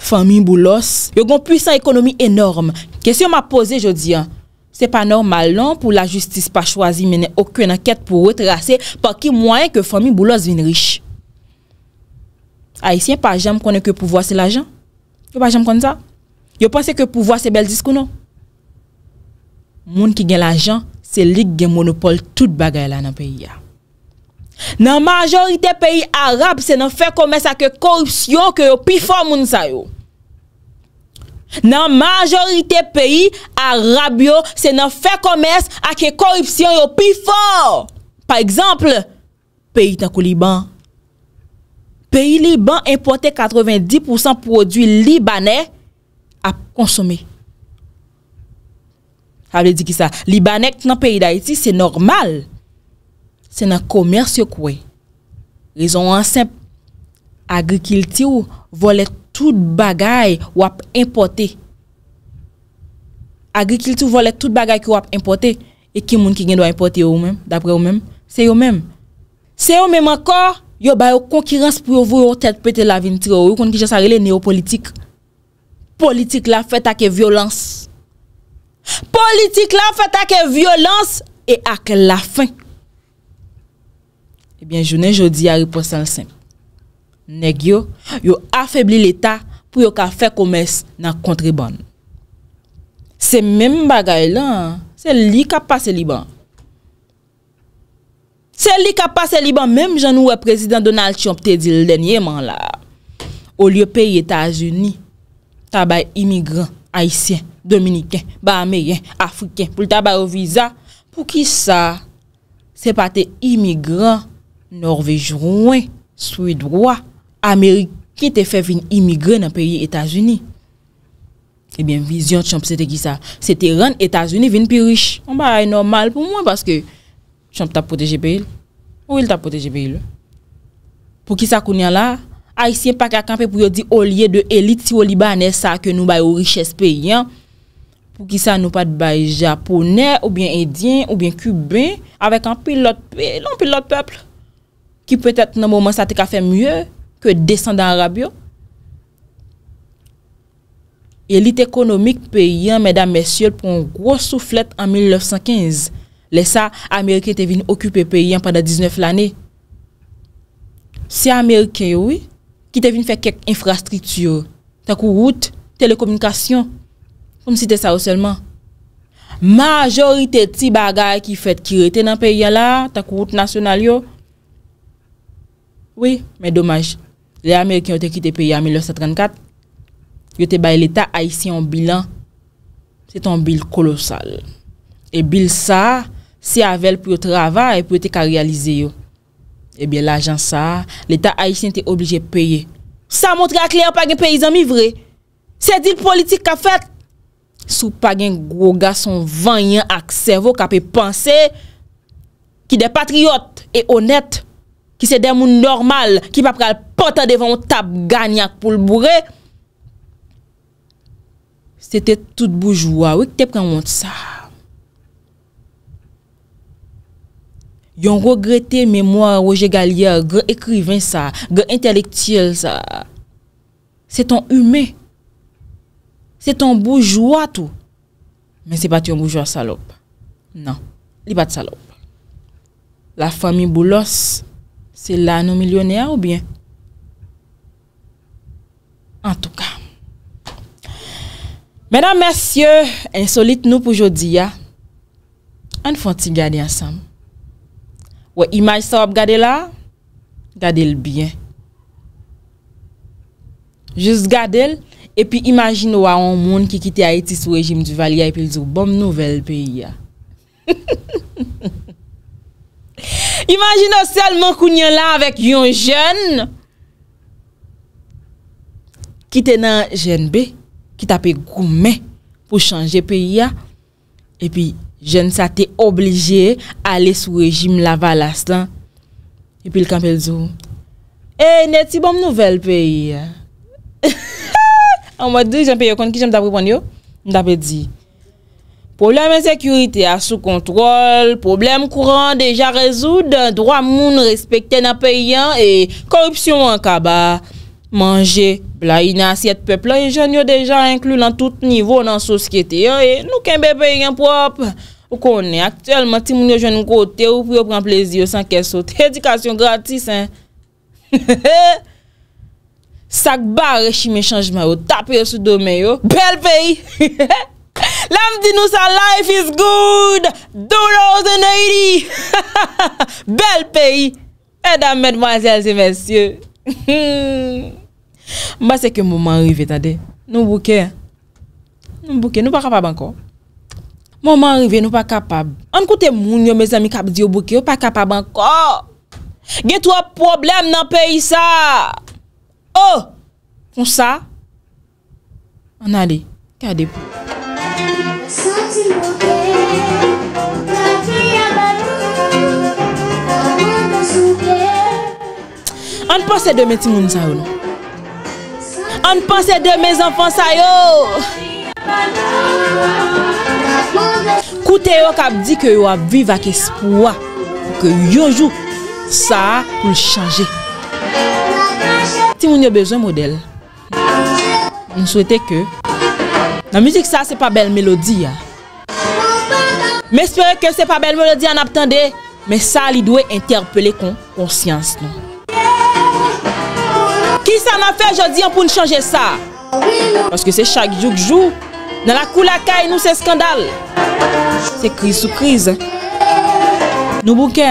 fami mboulos, yo gon pwisan ekonomi enorm, kesyon ma pose jodi ya, se pa normal lan non, pou la justice pa chwazi, menè okwen anket pou retrase, pa ki mwayen ke fami mboulos vin riche. Aisyen pa jem konen ke pouvoi se la jan? Yo pa jem konen sa? Yo pwese ke pouvoi se bel diskouno? Moun ki gen la jan, se lig gen monopole tout bagay la nan peyi ya. Nan majorite peyi Arab se nan fe kome sa ke korupsyon ke yo pi fò moun sa yo. Nan majorite peyi Arab yo se nan fe kome sa ke korupsyon yo pi fò. Par exemple, peyi ta kou Liban. peyi liban impote 90% prodwi libanè ap konsome. Havè di ki sa. Libanè ki nan peyi da iti, se normal. Se nan komers yo kwe. Rezon an semp, agri kilti ou volet tout bagay wap impote. Agri kilti ou volet tout bagay wap impote. E ki moun ki gen do a impote yo mèm, dapre yo mèm? Se yo mèm. Se yo mèm ankor, Yo bayo konkirans pou yo vou yo tèd pètè la vintre ou yo kon ki jè sarè le neopolitik. Politik la fèt akè violans. Politik la fèt akè violans e akè la fèn. Ebyen, eh jounen jodi yari po sèl sèm. Neg yo, yo afèbli l'Etat pou yo ka fè komès nan kontriban. Se mèm bagay lan, se li ka pasè li ban. Se li ka pa se li ban, menm jan ouwe prezident Donald Trump te di l denye man la. O liyo peyi Etasuni, tabay imigran, Haitien, Dominiken, Bahameyen, Afriken, pou l tabay ouviza. Pou ki sa, se pa te imigran, Norvej rouen, Suidouan, Amerik, ki te fe vin imigran nan peyi Etasuni. Ebyen, eh vizyon chanp se te ki sa, se te ren Etasuni vin pi rich. An ba ay normal pou mwen, paske, chanp tapoteje pe il. Ou il tapoteje pe il? Pou ki sa kounyan la? A isi yon pak la kanpe pou yo di olye de elit si ou libanè sa ke nou bay ou riches pe yon. Pou ki sa nou pat bay japonè ou bien indyen ou bien kubè avèk an pil lot pe, l'an pil lot pepl. Ki pwè tèt nan mouman sa te ka fè myè ke desan dan Arab yo. Elit ekonomik pe yon, mèdam mèsyèl, pou yon gros souflet an 1915. Lè sa, Amerike te vin okupe peyi an pandan 19 l'anè. Si Amerike, oui, ki te vin fek kek infrastritu yo, takou route, telekomunikasyon, kom si te sa ou selman. Majorite ti bagay ki fet kirete nan peyi an la, takou route nasyonal yo. Oui, men domaj, lè Amerike yo te kite peyi an 1934, yo te bay l'Etat a yisi an bilan. Se ton bil kolosal. E bil sa, Se avel pou yo travay, pou ete ka realize yo. Ebyen eh la jan sa, l'Etat Haitien te oblije peye. Sa montre ak leyo pa gen peyizan mi vre. Se dil politik ka fet. Sou pa gen groga son vanyan ak servo ka pey panse ki de patriyot e onet, ki se demoun normal, ki pa pre al pota devan ou tap ganyak pou l'boure. Se te tout boujwa, wek te pre mwont sa. Yon rogrete memwa Roger Gallier, ge ekriven sa, ge entelektiel sa. Se ton hume. Se ton boujwa tou. Men se pat yon boujwa salop. Nan, li pat salop. La fami boulos, se la nou milyonea ou bien? En tou ka. Menan mersye, en solit nou pou jodi ya, an fwant ti gade ansam. Ou e imaj sa wap gade la, gade l byen. Jous gade l, epi imajin ou a on moun ki kite Haiti sou Ejim Duvalia, epi l zou bom nouvel peyi ya. Imajin ou selman kou nye la avek yon jen, kite nan jen be, kite api goume, pou chanje peyi ya, epi imajin ou a on moun ki kite Haiti sou Ejim Duvalia, jen sa te oblije ale sou rejim lava lastan. Epi l kampel zou, e eh, neti bom nouvel peyi. An [LAUGHS] mwa di, jen peyo kon ki jen mdapri pon yo, mdapet di, probleme zekurite a sou kontrol, probleme kouran deja rezoud, dwa moun respekte na peyi an, e korupsyon an kaba, manje, bla in asyet pepla, e jen yo deja inklu lan tout nivou nan sou skete yo, e nou kembe peyi an propre, konen, aktuelman ti moun yo jwen nou kote ou pou yo pran plezi yo san kesot [LAUGHS] edikasyon gratis [LAUGHS] sak bar re chi men chanjman yo tap yo sou dome yo, bel peyi lam [LAUGHS] di nou sa life is good doulo ozenaydi bel peyi edan med mansel se mensyo mba se ke mouman rive tade nou mbouke nou mbouke nou baka pa banko Mouman rive nou pa kapab. An koute moun yo me zan mi kap diyo bouke, ou pa kapab anko. Ge twa problem nan peyi sa. Ou, pou sa, an ade, kade pou. An panse de me ti moun sa ou nou. An panse de me zan fon sa yo. Non? Koute yo kap di ke yo ap vive ak espwa Ou ke yo jou sa pou l chanje Ti moun yo bezon model Moun souwete ke Nan mouzik sa se pa bel melodi ya Mè espere ke se pa bel melodi an ap tende Mè sa li dwe interpele kon konsyans nou Ki sa nan fe jodi an pou l chanje sa Koske se chak jouk jouk Nan la kou la kay nou se skandal Se kriz sou kriz Nou bouke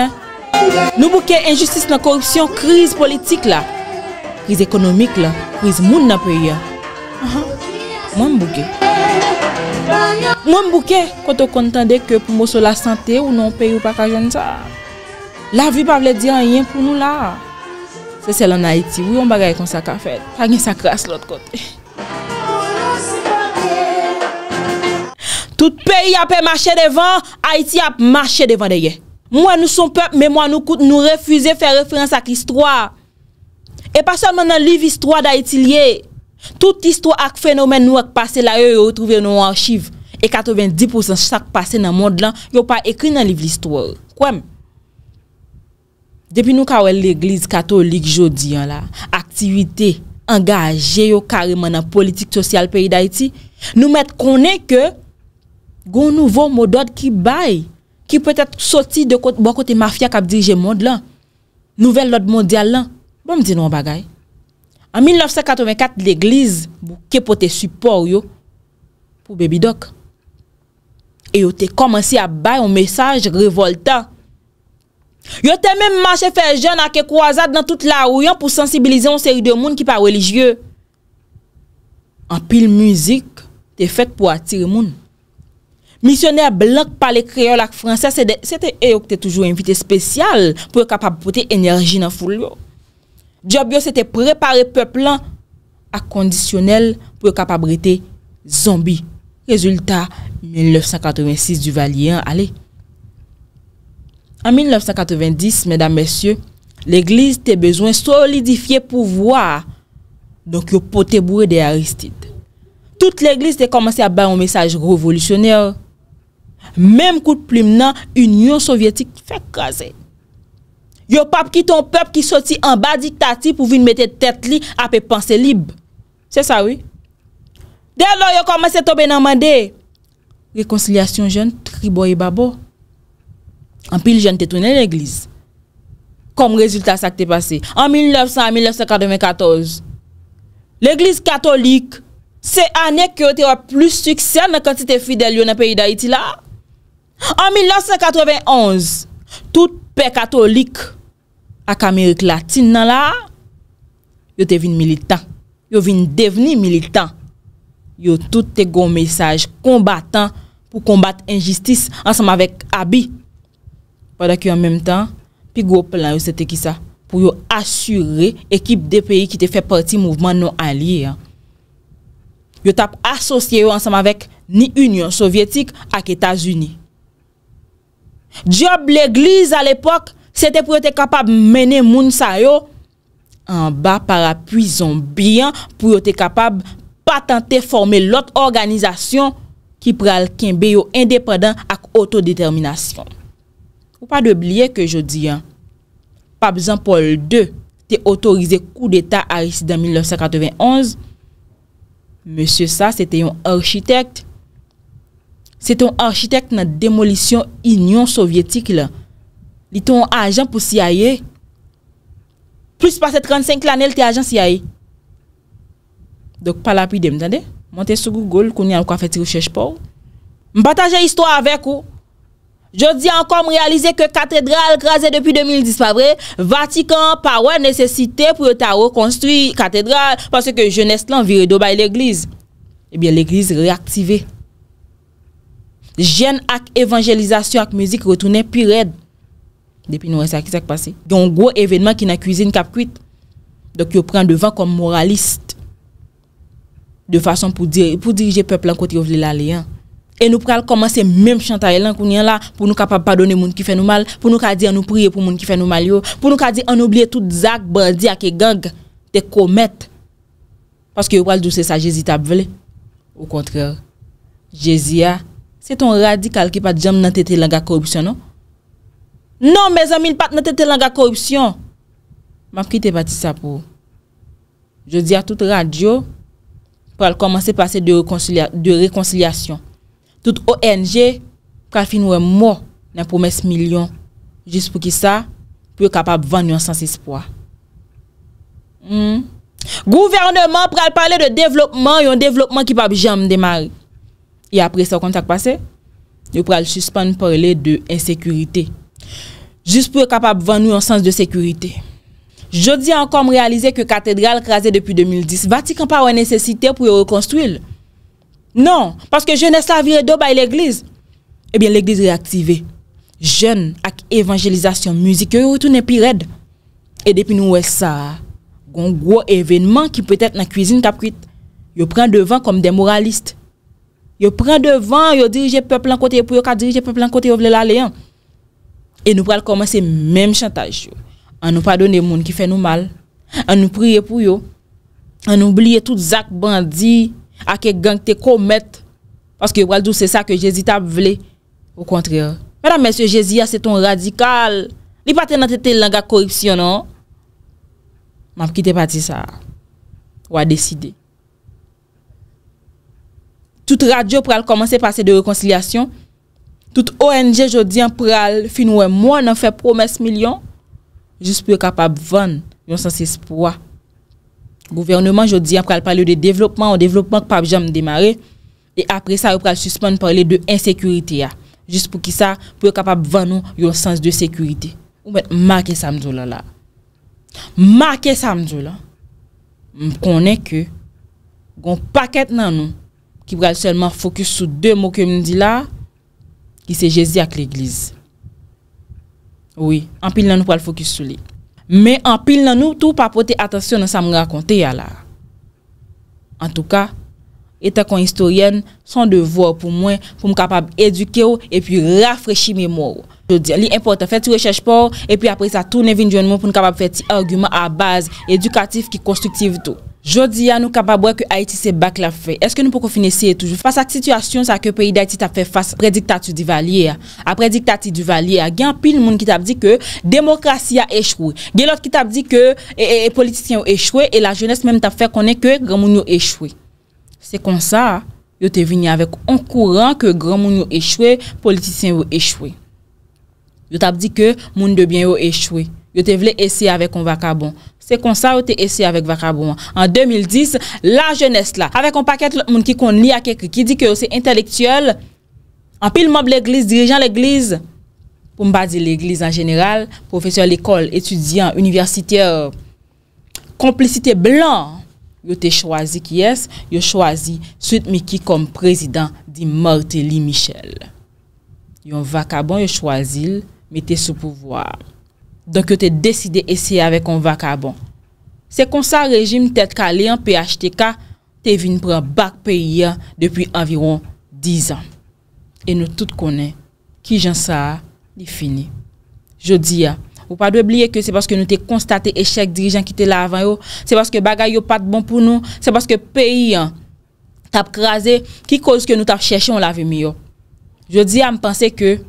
Nou bouke injustis nan korupsyon Kriz politik la Kriz ekonomik la Kriz moun nan peyi Mwen bouke Mwen bouke Koto kontande ke pou mwoso la sante ou non peyi ou pa kajen sa La vi pa vle di an yin pou nou la Se sel an Haiti Ou yon bagay kon sa ka fed Panyen sa kras lot kote Tout peyi apè mache devan, Haiti apè mache devan de ye. Mwen nou son pep, men mwen nou koute, nou refuze fè referans ak istwa. E pasan mwen nan liv istwa da iti liye. Tout istwa ak fenomen nou ak pase la ye, yo yo trove nou warchiv. E 90% sak pase nan mod lan, yo pa ekri nan liv l'istwa. Kwen? Depi nou kawel l'Eglise Katolik jodi an la, aktivite, angaje yo kareman nan politik sosyal peyi da iti, nou met konen ke, Gon nouvo modod ki bay, ki pwet et soti de kote bwa kote mafya kap dirije mond lan, nouvel lod mondial lan, bon mdi nou an bagay? An 1984, l'eglize, bouke pou te support yo, pou bebi dok, e yo te komansi a bay an mesaj revoltan. Yo te men manche fe jen a ke kouazad nan tout la ou yan pou sensibilize an seri de moun ki pa religye. An pil mouzik, te fek pou atire moun. Misyonè blanke pale kreyo lak fransè, sè eh, te eyo kte toujou invite spesyal pou e kapab pote enerji nan foul yo. Job yo sè te prepare peplan ak kondisyonel pou e kapab rite zombi. Rezultat, 1986, du valyen, ale. An 1990, mèdam mèsyè, l'eglise te bezwen solidifiye pou vwa donk yo pote bourè de Aristide. Tout l'eglise te komanse a bay an mèsaj revolisyonèr Mem kout plim nan Union sovyetik fek kaze Yo pap ki ton pep Ki soti an ba diktati pou vin mette Tet li ap pe panse lib Se sa ou Delon yo komanse tobe nan mande Rekonsilyasyon jen tribo e babo An pil jen te tonen L'eglise Kom rezultat sa ki te pase An 1900-1994 L'eglise katolik Se anek ki yo te wap plus suksyen Nan konti te fidel yon an pe yida iti la An 1991, tout pe katolik ak Amerik latin nan la, yo te vin militan. Yo vin deveni militan. Yo tout te gon mesaj kombatan pou kombat enjistis ansanm avèk abi. Padak yo an mèm tan, pi gwo plan yo sete ki sa pou yo asyure ekip de peyi ki te fè parti mouvman nou alye. Yo tap asosye yo ansanm avèk ni Union Sovietik ak Etasuni. Diob l'eglize al epok Sete pou yo te kapab mene moun sayo An ba para puison biyan Pou yo te kapab patante forme lot organizasyon Ki pral kenbe yo indepredan ak otodeterminasyon Ou pa de obliye ke yo diyan Pabzan Paul II te otorize kou deta a risi dan 1991 Monsie sa se te yon architekt Se ton architek nan demolisyon inyon sovyetik la. Li ton ajan pou si aye. Plus pa se 35 l'anel te ajan si aye. Dok pal api de mdande. Mwante sou Google, kouni an kwa feti ou chech pou. Mbata je istwa avek ou. Je di ankom realize ke katedral graze depi 2010 pa vre. Vatikan pa wè nesesite pou ta rekonstruy katedral. Pase ke jenestlan vire do bay l'eglize. Ebyen eh l'eglize reaktivey. Jen ak evanjelizasyon ak mizik retounen pi red. Depi nou wese ak kisek pase. Yon gwo evenman ki na kuzin kapkwit. Dok yo pran devan kom moralist. De fason pou dirije peplan kote yo vle laleyan. E nou pral komanse menm chanta elan kounyen la. Pou nou kapap padone moun ki fè nou mal. Pou nou ka di an nou priye pou moun ki fè nou mal yo. Pou nou ka di an oubliye tout zak bandi ak e gang. Te komet. Paske yo pral douse sa jezi tab vle. Ou kontreur. Jezi ya. Se ton radikal ki pat jam nan tete langa korupsyon nou? Non, non me zanmil pat nan tete langa korupsyon. Ma pri te pati sa pou. Je di a tout radio, pral komanse pase de rekonsilyasyon. Tout ONG, pral finwe mou nan promes milyon. Jis pou ki sa, pou e kapab vanyan sans espoi. Hmm? Gouvernement pral pale de devlopman, yon devlopman ki pap jam demari. E apre sa kontak pase, yo pral suspande parle de esekurite. Jus pou e kapab van nou yon sens de sekurite. Jodi ankom realize ke katedral kaze depi 2010, vati kan pa wè nesesite pou yo rekonstruil? Non, paske jenè sa vire do bay l'eglize. Ebyen l'eglize reaktive. Jen ak evanjelizasyon muzik yo yo tout ne pi red. E depi nou wè sa, gon gwo evenman ki pwetet nan kuisine kapkwit. Yo pren devan kom demoralist. Yo prend devant, yo dirige peuple en côté pour yo ka dirige peuple en côté yo la hein. Et nous pral commencer même chantage. On nous les monde qui fait nous mal. On nous prier pour yo. On oublier tout zak bandits, à quel gang te commettre parce que pral c'est ça que Jésus t'a voulu. Au contraire. Madame, messieurs, Jésus ah, c'est ton radical. Il pas dans tête langue corruption non. M'a quitté parti ça. Ou a décider. Tout radyo pral komanse pase de rekoncilasyon Tout ONG jodi an pral finwe mwen an fe promes milyon Jis pou e kapab van yon sens espoa Gouvernement jodi an pral pale de devlopman O devlopman kpap jam demare E apre sa yon pral suspane pale de insekurite ya Jis pou ki sa pou e kapab van nou yon sens de sekurite Ou mwen make samzou la la Make samzou la M konen ke Gon paket nan nou Ki pral selman fokus sou de mou ke moun di la, ki se jezi ak l'eglize. Oui, anpil nan nou pral fokus sou li. Me anpil nan nou, tou pa pote atasyon nan sa moun rakonte ya la. An tou ka, E te kon historyen, son devour pou mwen pou m kapab eduke ou e pi rafrechi mè mò ou. Jodi, li importan, fè ti rechèche pou, e pi apre sa tou nevin jounmou pou m kapab fè ti argume a baz, edukatif ki konstruktiv tou. Jodi, an nou kapab wè ki Haiti se bak la fè. Eske nou pou kon finese e toujou? Fase ak situasyon sa ke peyi d'Haiti tap fè fase, apre diktati di valye a. Apre diktati di valye a, gen pil moun ki tap di ke demokrasi a echwe. Gen lot ki tap di ke e, e, politisyen ou echwe, e la jounes mèm tap fè konen ke gran moun ou echwe. Se kon sa, yo te vini avèk an kouran ke gran moun yo echwe, politisyen yo echwe. Yo tap di ke moun debyen yo echwe. Yo te vli esye avèk an vakabon. Se kon sa, yo te esye avèk vakabon. An 2010, la jenest la, avèk an paket moun ki kon ni a kekri, ki di ke yo se entelektuel, an pil mob l'eglise, dirijan l'eglise, pou mbadi l'eglise an jeneral, profesor l'ekol, etudiant, universiteur, komplicite blan, Yo te chwazi kyes, yo chwazi sut mi ki kom prezidant di Martelly Michel. Yon vakabon yo chwazi l, me te sou pouvoar. Donk yo te deside esye avek yon vakabon. Se konsa rejim tet kale yon PHTK, te vin pran bak peyi ya depi aviron 10 an. E nou tout kone, ki jan sa a, ni fini. Je di ya. Ou pa de oubliye ke se baske nou te konstate eshek dirijan ki te la avan yo. Se baske bagay yo pat bon pou nou. Se baske peyi an tap kraze. Ki kouz ke nou tap cheshe on la ve mi yo. Je di a me panse ke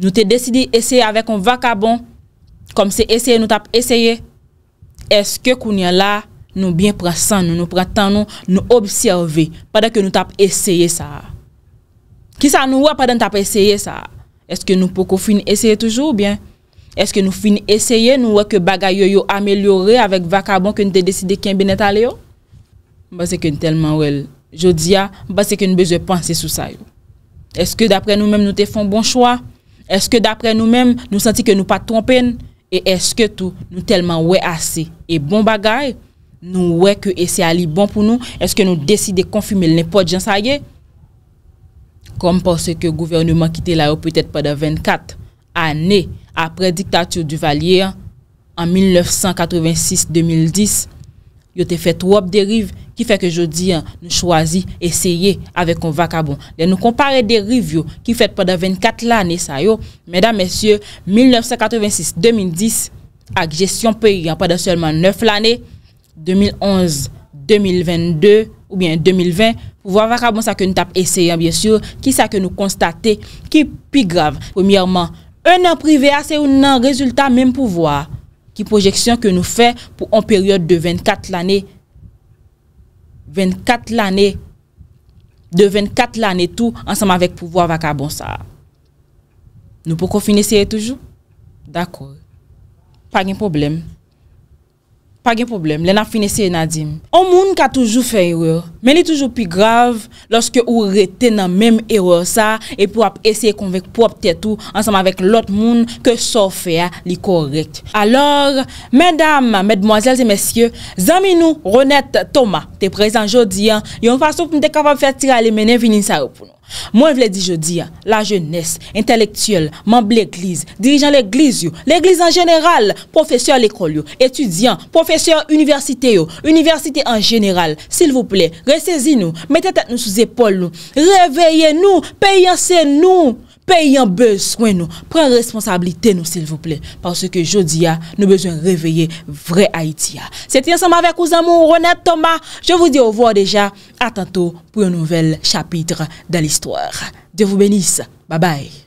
nou te desidi eseye avek on vakabon. Kom se eseye nou tap eseye. Eske kounye la nou bien prasan nou nou pratan nou nou obseyeve. Padè ke nou tap eseye sa. Ki sa nou wap padè nou tap eseye sa. Eske nou pou koufine eseye toujou ou bien? Eske nou fin eseye nou weke bagay yo yo amelyore avek vakabon ke nou te deside ken benet ale yo? Mba seke nou telman wel. Jodia, mba seke nou beze panse sou say yo. Eske dapre nou menm nou te fon bon chwa? Eske dapre nou menm nou senti ke nou pa trompen? E eske tou nou telman we ase? E bon bagay? Nou weke ese ali bon pou nou? Eske nou deside konfime lnen po djan say yo? Kom pose ke gouvernement kite la yo pwetet pa da 24 ane apre diktatio du valier, an 1986-2010, yo te fet wop derive, ki fet ke jodi, nou chwazi, eseye, avek kon vakabon. Le nou kompare derive yo, ki fet padan 24 lane, sayo, mèdam, mèsyo, 1986-2010, ak gestyon peyi, yon padan selman 9 lane, 2011-2022, ou bien 2020, pou wap vakabon sa ke nou tap eseye, an bien syo, ki sa ke nou konstate, ki pi grave, premièrman, Un nan prive a se un nan rezultat menm pouvwa ki projeksyon ke nou fe pou an peryode de 24 l ane. 24 l ane. De 24 l ane tou ansam avek pouvwa vaka bonsa. Nou pou kon fineseye toujou? Dakor. Pag en problem. Pag en problem. Lè nan fineseye nadim. On moun ka toujou fe yorou. Meni toujou pi grav... Lorske ou rete nan menm eror sa... E pou ap esye konvek pou ap tetou... Ansama vek lot moun... Ke sou fea li korekt... Alor... Medam, medmoazelze, mesye... Zaminou, Ronette, Thomas... Te prezan jodi... Yon fason pou mte kapap feti alimene... Vinin sa ou pou nou... Mwen vle di jodi... La jonesse, intelektuel... Mamb l'eglize, dirijan l'eglize yo... L'eglize an jeneral... Profesyor l'ekol yo... Etudyan, profesyor universite yo... Universite an jeneral... Sil vouple... saisissez nous, mettez nous sous épaules nous, réveillez nous, payez nous, prenez besoin nous, prenez responsabilité nous s'il vous plaît, parce que jeudi a, nous besoin réveiller vrai Haïti. C'était ensemble avec vous amour Ronette Thomas, je vous dis au revoir déjà, à tantôt pour un nouvel chapitre dans l'histoire. Dieu vous bénisse, bye bye.